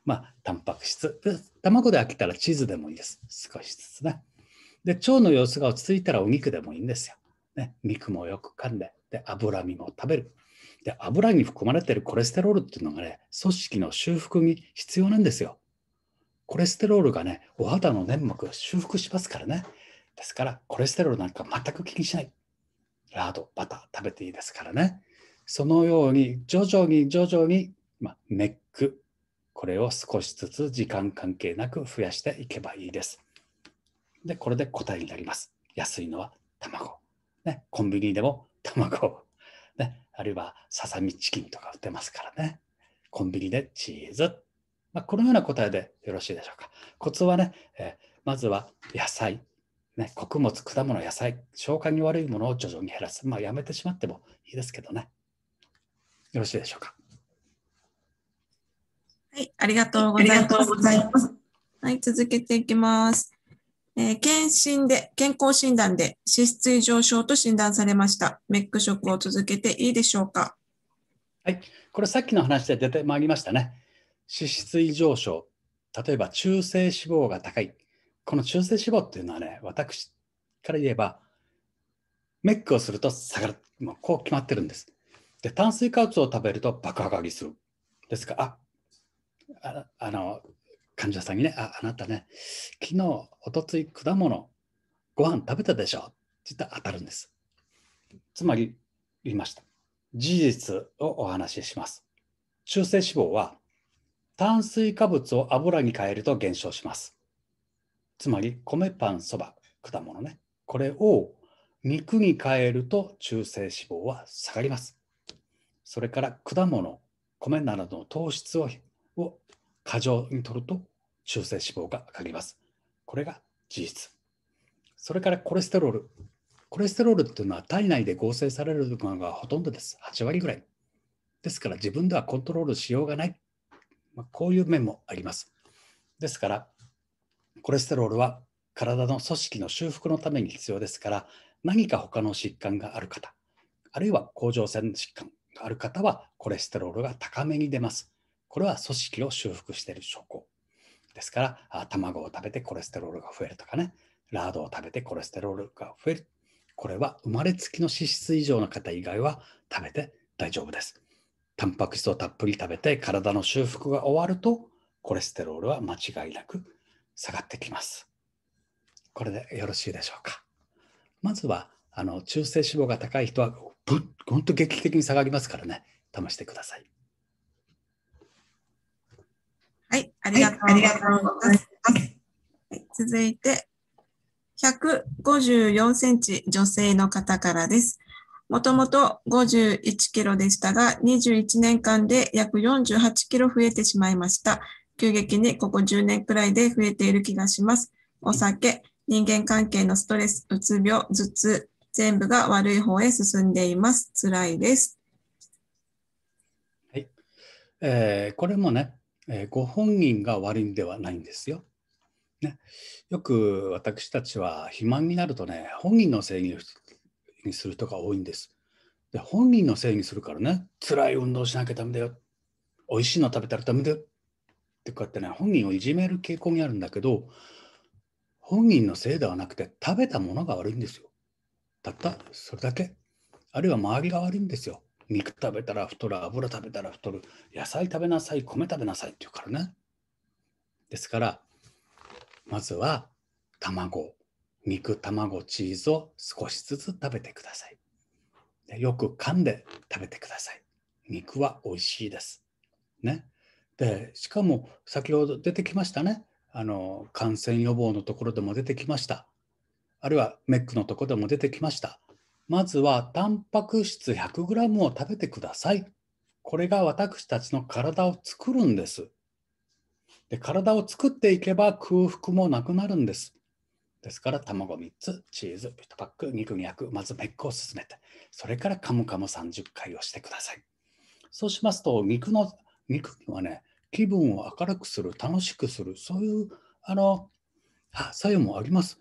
B: まあ、タンパク質。卵で飽きたらチーズでもいいです。少しずつね。で、腸の様子が落ち着いたらお肉でもいいんですよ。ね、肉もよく噛んで、で、脂身も食べる。で、油に含まれているコレステロールっていうのがね、組織の修復に必要なんですよ。コレステロールがね、お肌の粘膜を修復しますからね。ですから、コレステロールなんか全く気にしない。ラード、バター食べていいですからね。そのように徐々に徐々に、まあ、ネック、これを少しずつ時間関係なく増やしていけばいいです。で、これで答えになります。安いのは卵。ね、コンビニでも卵。ね、あるいはささみチキンとか売ってますからね。コンビニでチーズ。まあ、このような答えでよろしいでしょうか。コツはね、えー、まずは野菜、ね、穀物、果物、野菜、消化に悪いものを徐々に減らす。まあ、やめてしまってもいいですけどね。よろしいでしょうか。
A: はい、ありがとうございます。はい、続けていきます。えー、検診で、健康診断で脂質異常症と診断されました。メック食を続けていいでしょうか。はい、これさっ
B: きの話で出てまいりましたね。脂質異常症、例えば中性脂肪が高い。この中性脂肪っていうのはね、私から言えば、メックをすると下がる。もうこう決まってるんです。で、炭水化物を食べると爆上がりする。ですから、あ、あの、患者さんにね、ああなたね、昨日、おとつい果物、ご飯食べたでしょって言ったら当たるんです。つまり、言いました。事実をお話しします。中性脂肪は炭水化物を油に変えると減少します。つまり米パンそば果物ねこれを肉に変えると中性脂肪は下がります。それから果物、米などの糖質をを過剰に摂ると中性脂肪が上がります。これが事実。それからコレステロール。コレステロールっていうのは体内で合成されるのがほとんどです。8割ぐらい。ですから自分ではコントロールしようがない。まあ、こういう面もあります。ですから、コレステロールは体の組織の修復のために必要ですから、何か他の疾患がある方、あるいは甲状腺疾患、ある方はコレステロールが高めに出ます。これは組織を修復している証拠。ですから、卵を食べてコレステロールが増えるとかね、ラードを食べてコレステロールが増える。これは生まれつきの脂質異常の方以外は食べて大丈夫です。タンパク質をたっぷり食べて体の修復が終わると、コレステロールは間違いなく下がってきます。これでよろしいでしょうか。まずは、あの中性脂肪が高い人はぐんと劇的に下がりますからね、試してください。
A: はい、ありがとうございます。はい、続いて、154センチ女性の方からです。もともと51キロでしたが、21年間で約48キロ増えてしまいました。急激にここ10年くらいで増えている気がします。お酒、人間関係のストレス、うつ病、頭痛、全部が悪い方へ進んでいます。辛いです。はい
B: えー、これもね、えー、ご本人が悪いんではないんですよ。ね、よく私たちは肥満になるとね、本人のせいにする人が多いんです。で本人のせいにするからね、辛い運動しなきゃダメだよ。美味しいの食べたらダメだよ。ってこうやってね、本人をいじめる傾向にあるんだけど、本人のせいではなくて食べたものが悪いんですよ。たったそれだけあるいは周りが悪いんですよ肉食べたら太る油食べたら太る野菜食べなさい米食べなさいって言うからねですからまずは卵肉卵チーズを少しずつ食べてくださいよく噛んで食べてください肉は美味しいですねでしかも先ほど出てきましたねあの感染予防のところでも出てきましたあるいはメックのとこでも出てきました。まずは、タンパク質 100g を食べてください。これが私たちの体を作るんです。で体を作っていけば空腹もなくなるんです。ですから、卵3つ、チーズ、ビトパック、肉200、まずメックを進めて、それからカムカム30回をしてください。そうしますと、肉の、肉にはね、気分を明るくする、楽しくする、そういう、あの、あ作用もあります。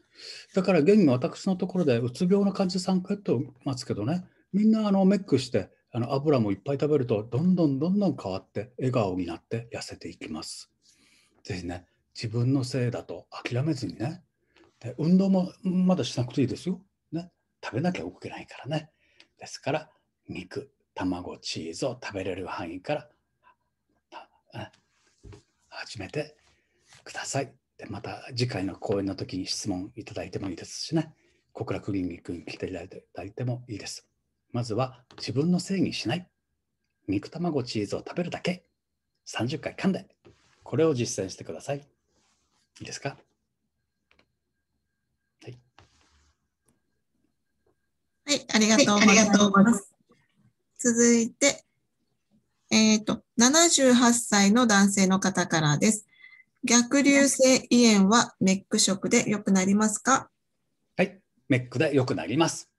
B: だから現に私のところでうつ病の患者さん帰ってますけどねみんなあのメックしてあの油もいっぱい食べるとどんどんどんどん変わって笑顔になって痩せていきます。ぜひね自分のせいだと諦めずにねで運動もまだしなくていいですよ。ね、食べなきゃ動けないからね。ですから肉卵チーズを食べれる範囲から始めてください。また次回の講演の時に質問いただいてもいいですしね、小倉クリニックに来ていただいてもいいです。まずは自分のせいにしない。肉卵チーズを食べるだけ。30回噛んで。これを実践してください。いいですかはい。
A: はい、ありがとうござい、ます続いて、えっ、ー、と、78歳の男性の方からです。逆流性胃炎はメック食で良くなりますかはい、
B: メックで良くなります。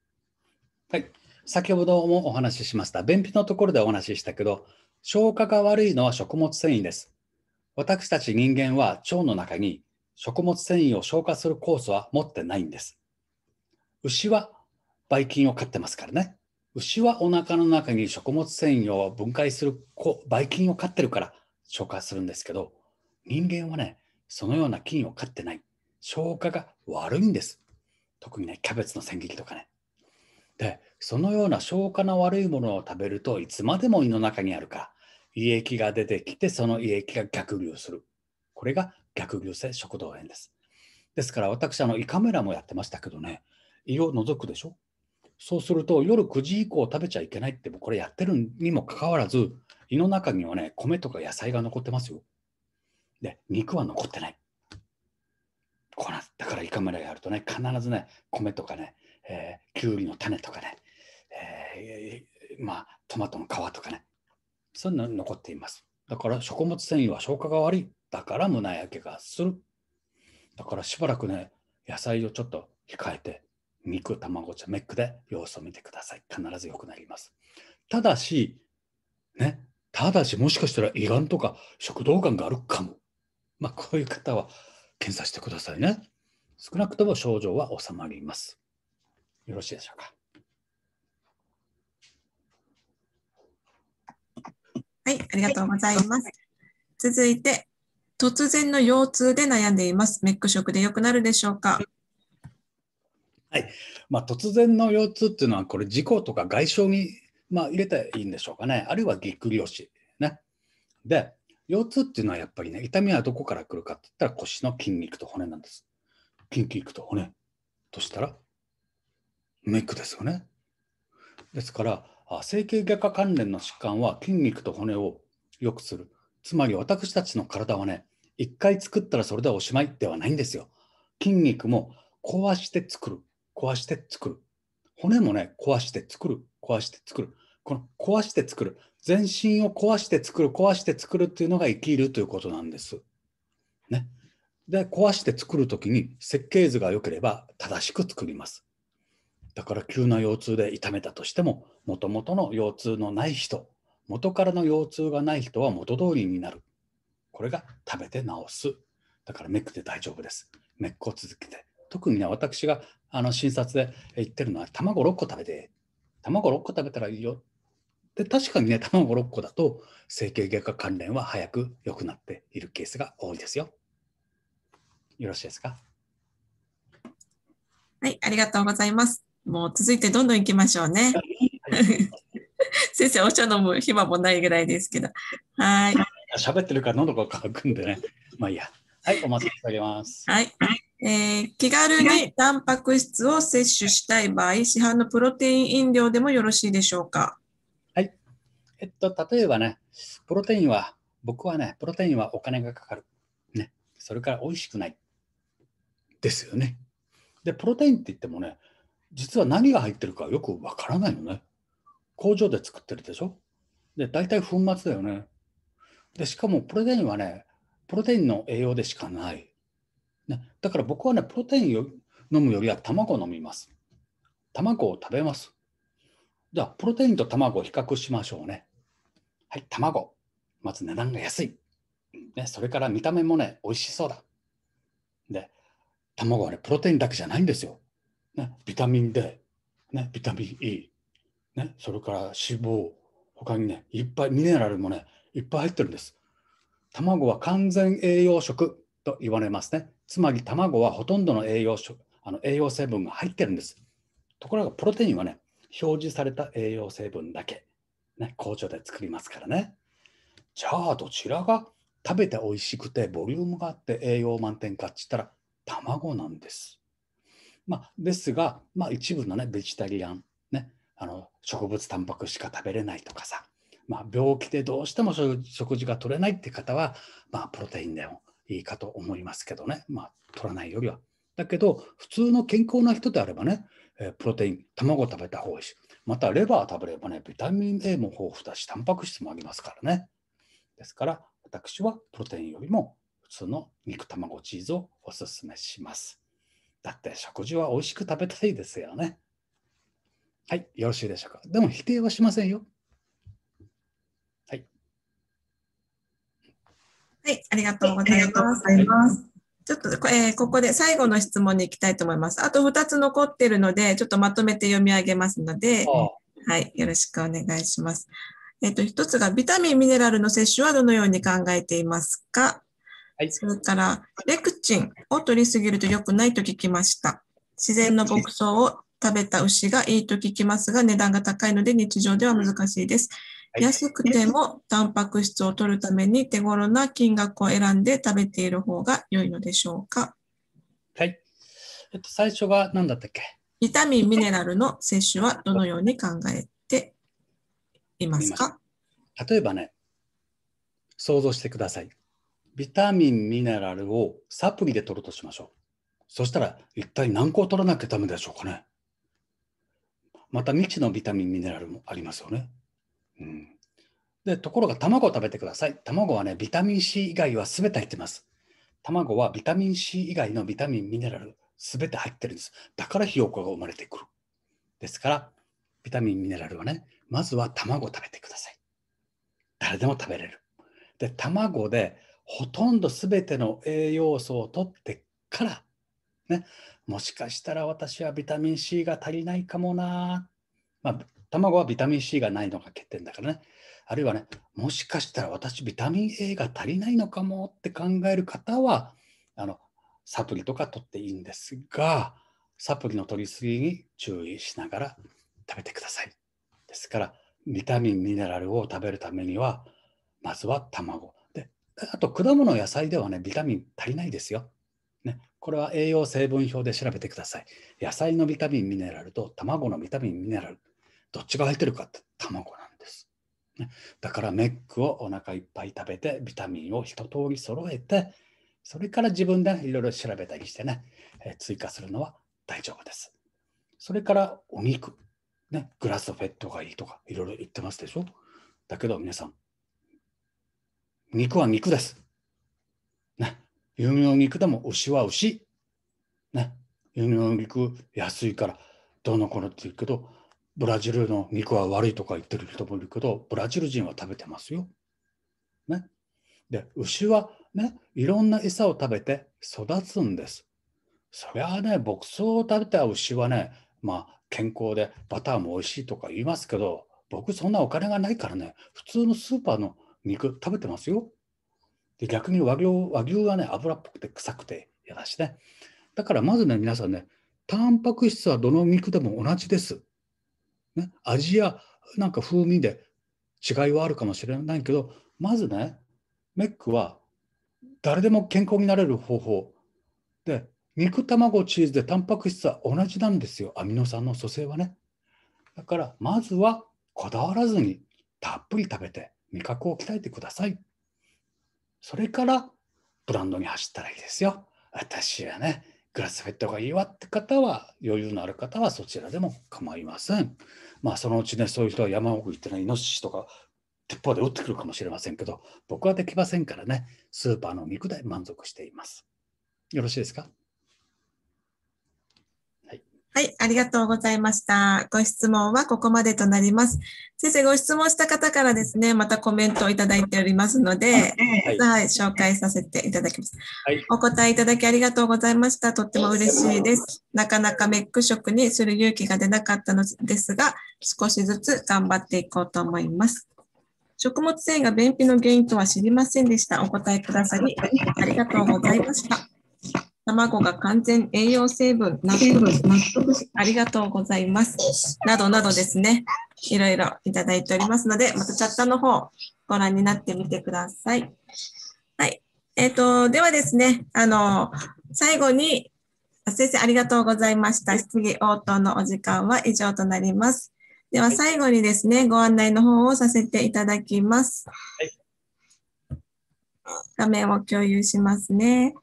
B: はい、先ほどもお話ししました、便秘のところでお話ししたけど、消化が悪いのは食物繊維です。私たち人間は腸の中に食物繊維を消化する酵素は持ってないんです。牛はばい菌を飼ってますからね。牛はお腹の中に食物繊維を分解するばい菌を飼ってるから消化するんですけど、人間はね、そのような菌を飼ってない。消化が悪いんです。特にね、キャベツの千切りとかね。で、そのような消化の悪いものを食べるといつまでも胃の中にあるから、胃液が出てきて、その胃液が逆流する。これが逆流性食道炎です。ですから私、あの胃カメラもやってましたけどね、胃を除くでしょ。そうすると、夜9時以降食べちゃいけないって、これやってるにもかかわらず、胃の中にはね、米とか野菜が残ってますよ。で、肉は残ってない。こなだから胃カメラやるとね、必ずね、米とかね、えー、きゅうりの種とかね、えー、まあ、トマトの皮とかね、そういうの残っています。だから食物繊維は消化が悪い。だから胸焼けがする。だからしばらくね、野菜をちょっと控えて、肉、卵、茶、メックで様子を見てください。必ず良くなります。ただし、ね、ただし、もしかしたら胃がんとか食道がんがあるかも。まあ、こういう方は検査してくださいね。少なくとも症状は治まります。よろしいでしょ
A: うか。はい、ありがとうございます。はい、続いて、突然の腰痛で悩んでいます。メック食で良くなるでしょうか。
B: はいまあ、突然の腰痛っていうのは、これ、事故とか外傷に、まあ、入れていいんでしょうかね、あるいはぎっくり腰。ね、で、腰痛っていうのはやっぱりね、痛みはどこから来るかって言ったら腰の筋肉と骨なんです。筋肉と骨としたら、ネックですよね。ですから、整形外科関連の疾患は筋肉と骨を良くする。つまり私たちの体はね、一回作ったらそれでおしまいではないんですよ。筋肉も壊して作る、壊して作る。骨もね、壊して作る、壊して作る。この壊して作る。全身を壊して作る壊して作るっていうのが生きるということなんです。ね。で壊して作る時に設計図が良ければ正しく作ります。だから急な腰痛で痛めたとしてももともとの腰痛のない人元からの腰痛がない人は元通りになる。これが食べて治す。だからめくって大丈夫です。めっこ続けて。特にね、私があの診察で言ってるのは、卵6個食べて、卵6個食べたらいよで確かにね卵6個だと整形外科関連は早く良くなっているケースが多いですよ。よろしいですか
A: はい、ありがとうございます。もう続いてどんどんいきましょうね。先生、お茶飲む暇もないぐらいですけど。はい。
B: 喋ってるから喉が渇くんでね。まあいいや。はい、お待ちしております。
A: はい。えー、気軽にタンパク質を摂取したい場合、市販のプロテイン飲料でもよろしいでしょうかえっと、例えばね、プロ
B: テインは、僕はね、プロテインはお金がかかる。ね。それから美味しくない。ですよね。で、プロテインって言ってもね、実は何が入ってるかよくわからないよね。工場で作ってるでしょで、大体粉末だよね。で、しかもプロテインはね、プロテインの栄養でしかない。ね、だから僕はね、プロテインを飲むよりは卵を飲みます。卵を食べます。じゃあ、プロテインと卵を比較しましょうね。はい、卵。まず値段が安い。ね、それから見た目もね、美味しそうだ。で、卵はね、プロテインだけじゃないんですよ。ね、ビタミン D、ね、ビタミン E、ね、それから脂肪、他にね、いっぱいミネラルもね、いっぱい入ってるんです。卵は完全栄養食と言われますね。つまり卵はほとんどの栄養食あの栄養成分が入ってるんです。ところがプロテインはね、表示された栄養成分だけ。ね、工場で作りますからね。じゃあどちらが食べて美味しくてボリュームがあって栄養満点かっつったら卵なんです。まあ、ですが、まあ、一部のねベジタリアン、ね、あの植物タンパクしか食べれないとかさ、まあ、病気でどうしても食事が取れないって方は、まあ、プロテインでもいいかと思いますけどね、まあ、取らないよりは。だけど普通の健康な人であればね、えプロテイン卵食べた方がいいしまたレバー食べればねビタミン A も豊富だしタンパク質もありますからねですから私はプロテインよりも普通の肉卵チーズをおすすめしますだって食事は美味しく食べたいですよねはいよろしいでしょうかでも否定はしませんよはい
A: はいありがとうございます、いちょっと、えー、ここで最後の質問に行きたいと思います。あと2つ残ってるので、ちょっとまとめて読み上げますので、はい、よろしくお願いします。えっ、ー、と、1つが、ビタミン、ミネラルの摂取はどのように考えていますかはい、それから、レクチンを取りすぎると良くないと聞きました。自然の牧草を食べた牛がいいと聞きますが、値段が高いので日常では難しいです。安くてもタンパク質を取るために手頃な金額を選んで食べている方が良いのでしょうかはい。えっと、最初は何だったっけビタミン、ミネラルの摂取はどのように考え
B: ていますか例えばね、想像してください。ビタミン、ミネラルをサプリで取るとしましょう。そしたら、一体何個取らなきゃダメでしょうかね。また未知のビタミン、ミネラルもありますよね。でところが卵を食べてください。卵はね、ビタミン C 以外は全て入ってます。卵はビタミン C 以外のビタミン、ミネラル、全て入ってるんです。だからひよこが生まれてくる。ですから、ビタミン、ミネラルはね、まずは卵を食べてください。誰でも食べれる。で、卵でほとんど全ての栄養素を取ってから、ね、もしかしたら私はビタミン C が足りないかもな、まあ、卵はビタミン C がないのが欠点だからね。あるいはね、もしかしたら私ビタミン A が足りないのかもって考える方は、あのサプリとか取っていいんですが、サプリの取りすぎに注意しながら食べてください。ですから、ビタミン、ミネラルを食べるためには、まずは卵。で、あと果物、野菜ではね、ビタミン足りないですよ。ね、これは栄養成分表で調べてください。野菜のビタミン、ミネラルと卵のビタミン、ミネラル。どっちが入ってるかって卵なんです。だからメックをお腹いっぱい食べて、ビタミンを一通り揃えて、それから自分でいろいろ調べたりしてね、え追加するのは大丈夫です。それからお肉、ね、グラスフェットがいいとかいろいろ言ってますでしょ。だけど皆さん、肉は肉です。ね、乳の肉でも牛は牛。ね、乳の肉安いからどうのこのって言うけど、ブラジルの肉は悪いとか言ってる人もいるけど、ブラジル人は食べてますよ。ね。で、牛はね、いろんな餌を食べて育つんです。そりゃあね、牧草を食べた牛はね、まあ、健康でバターも美味しいとか言いますけど、僕そんなお金がないからね、普通のスーパーの肉食べてますよ。で逆に和牛和牛はね、脂っぽくて臭くて嫌だしね。だからまずね、皆さんね、タンパク質はどの肉でも同じです。ね、味やなんか風味で違いはあるかもしれないけどまずねメックは誰でも健康になれる方法で肉卵チーズでタンパク質は同じなんですよアミノ酸の組成はねだからまずはこだわらずにたっぷり食べて味覚を鍛えてくださいそれからブランドに走ったらいいですよ私はねグラスフェットがいいわって方は、余裕のある方はそちらでも構いません。まあ、そのうちね、そういう人は山奥行ってね、イノシシとか、鉄砲で撃ってくるかもしれませんけど、
A: 僕はできませんからね、
B: スーパーの肉で満足しています。よろしいですか
A: はい、ありがとうございました。ご質問はここまでとなります。先生、ご質問した方からですね、またコメントをいただいておりますので、はい、はい、紹介させていただきます、はい。お答えいただきありがとうございました。とっても嬉しいです。なかなかメック職にする勇気が出なかったのですが、少しずつ頑張っていこうと思います。食物繊維が便秘の原因とは知りませんでした。お答えくださり、ありがとうございました。卵が完全栄養成分、納得ありがとうございます。などなどですね、いろいろいただいておりますので、またチャットの方、ご覧になってみてください。はい。えっ、ー、と、ではですね、あの、最後に、先生ありがとうございました。質疑応答のお時間は以上となります。では最後にですね、ご案内の方をさせていただきます。画面を共有しますね。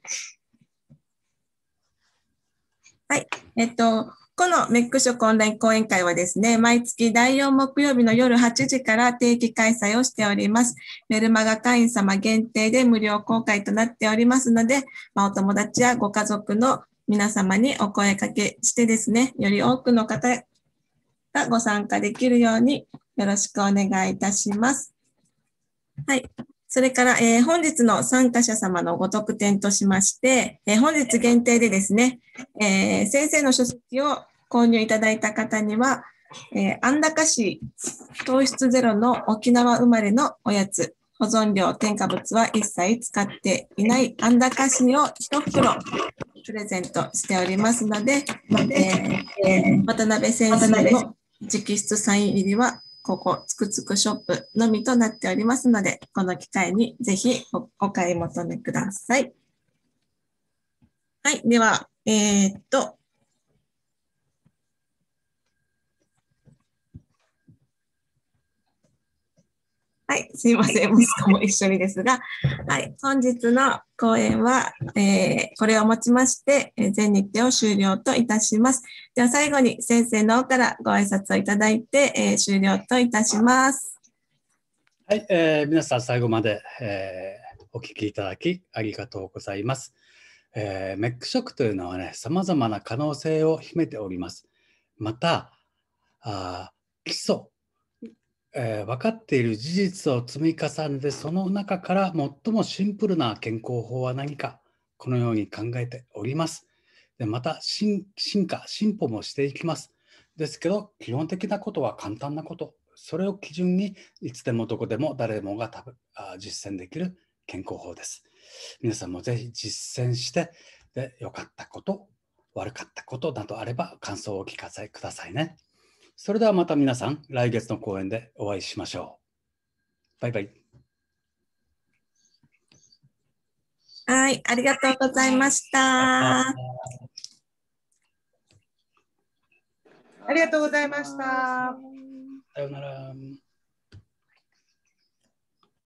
A: はい。えっと、このメック職オンライン講演会はですね、毎月第4木曜日の夜8時から定期開催をしております。メルマガ会員様限定で無料公開となっておりますので、まあ、お友達やご家族の皆様にお声掛けしてですね、より多くの方がご参加できるようによろしくお願いいたします。はい。それから、えー、本日の参加者様のご特典としまして、えー、本日限定でですね、えー、先生の書籍を購入いただいた方には、え安高市糖質ゼロの沖縄生まれのおやつ、保存料、添加物は一切使っていない安高市を1袋プレゼントしておりますので、え渡辺先生の直筆サイン入りはここ、つくつくショップのみとなっておりますので、この機会にぜひお買い求めください。はい。では、えー、っと、はい、すいません、息子も一緒にですが、はい、本日の講演は、えー、これをもちまして、え全日程を終了といたします。では最後に先生の方からご挨拶をいただいて、えー、終了といたします。
B: はい、えー、皆さん最後まで、えー、お聞きいただきありがとうございます。えー、メック食というのはね、様々な可能性を秘めております。また、あ基礎えー、分かっている事実を積み重ねてその中から最もシンプルな健康法は何かこのように考えております。でまた進化進歩もしていきます。ですけど基本的なことは簡単なことそれを基準にいつでもどこでも誰もが実践できる健康法です。皆さんもぜひ実践してで良かったこと悪かったことなどあれば感想をお聞かせくださいね。それではまた皆さん、来月の公演でお会いしましょう。バイバイ。
A: はい、ありがとうございました。ありがとうございました。さ
B: ようなら。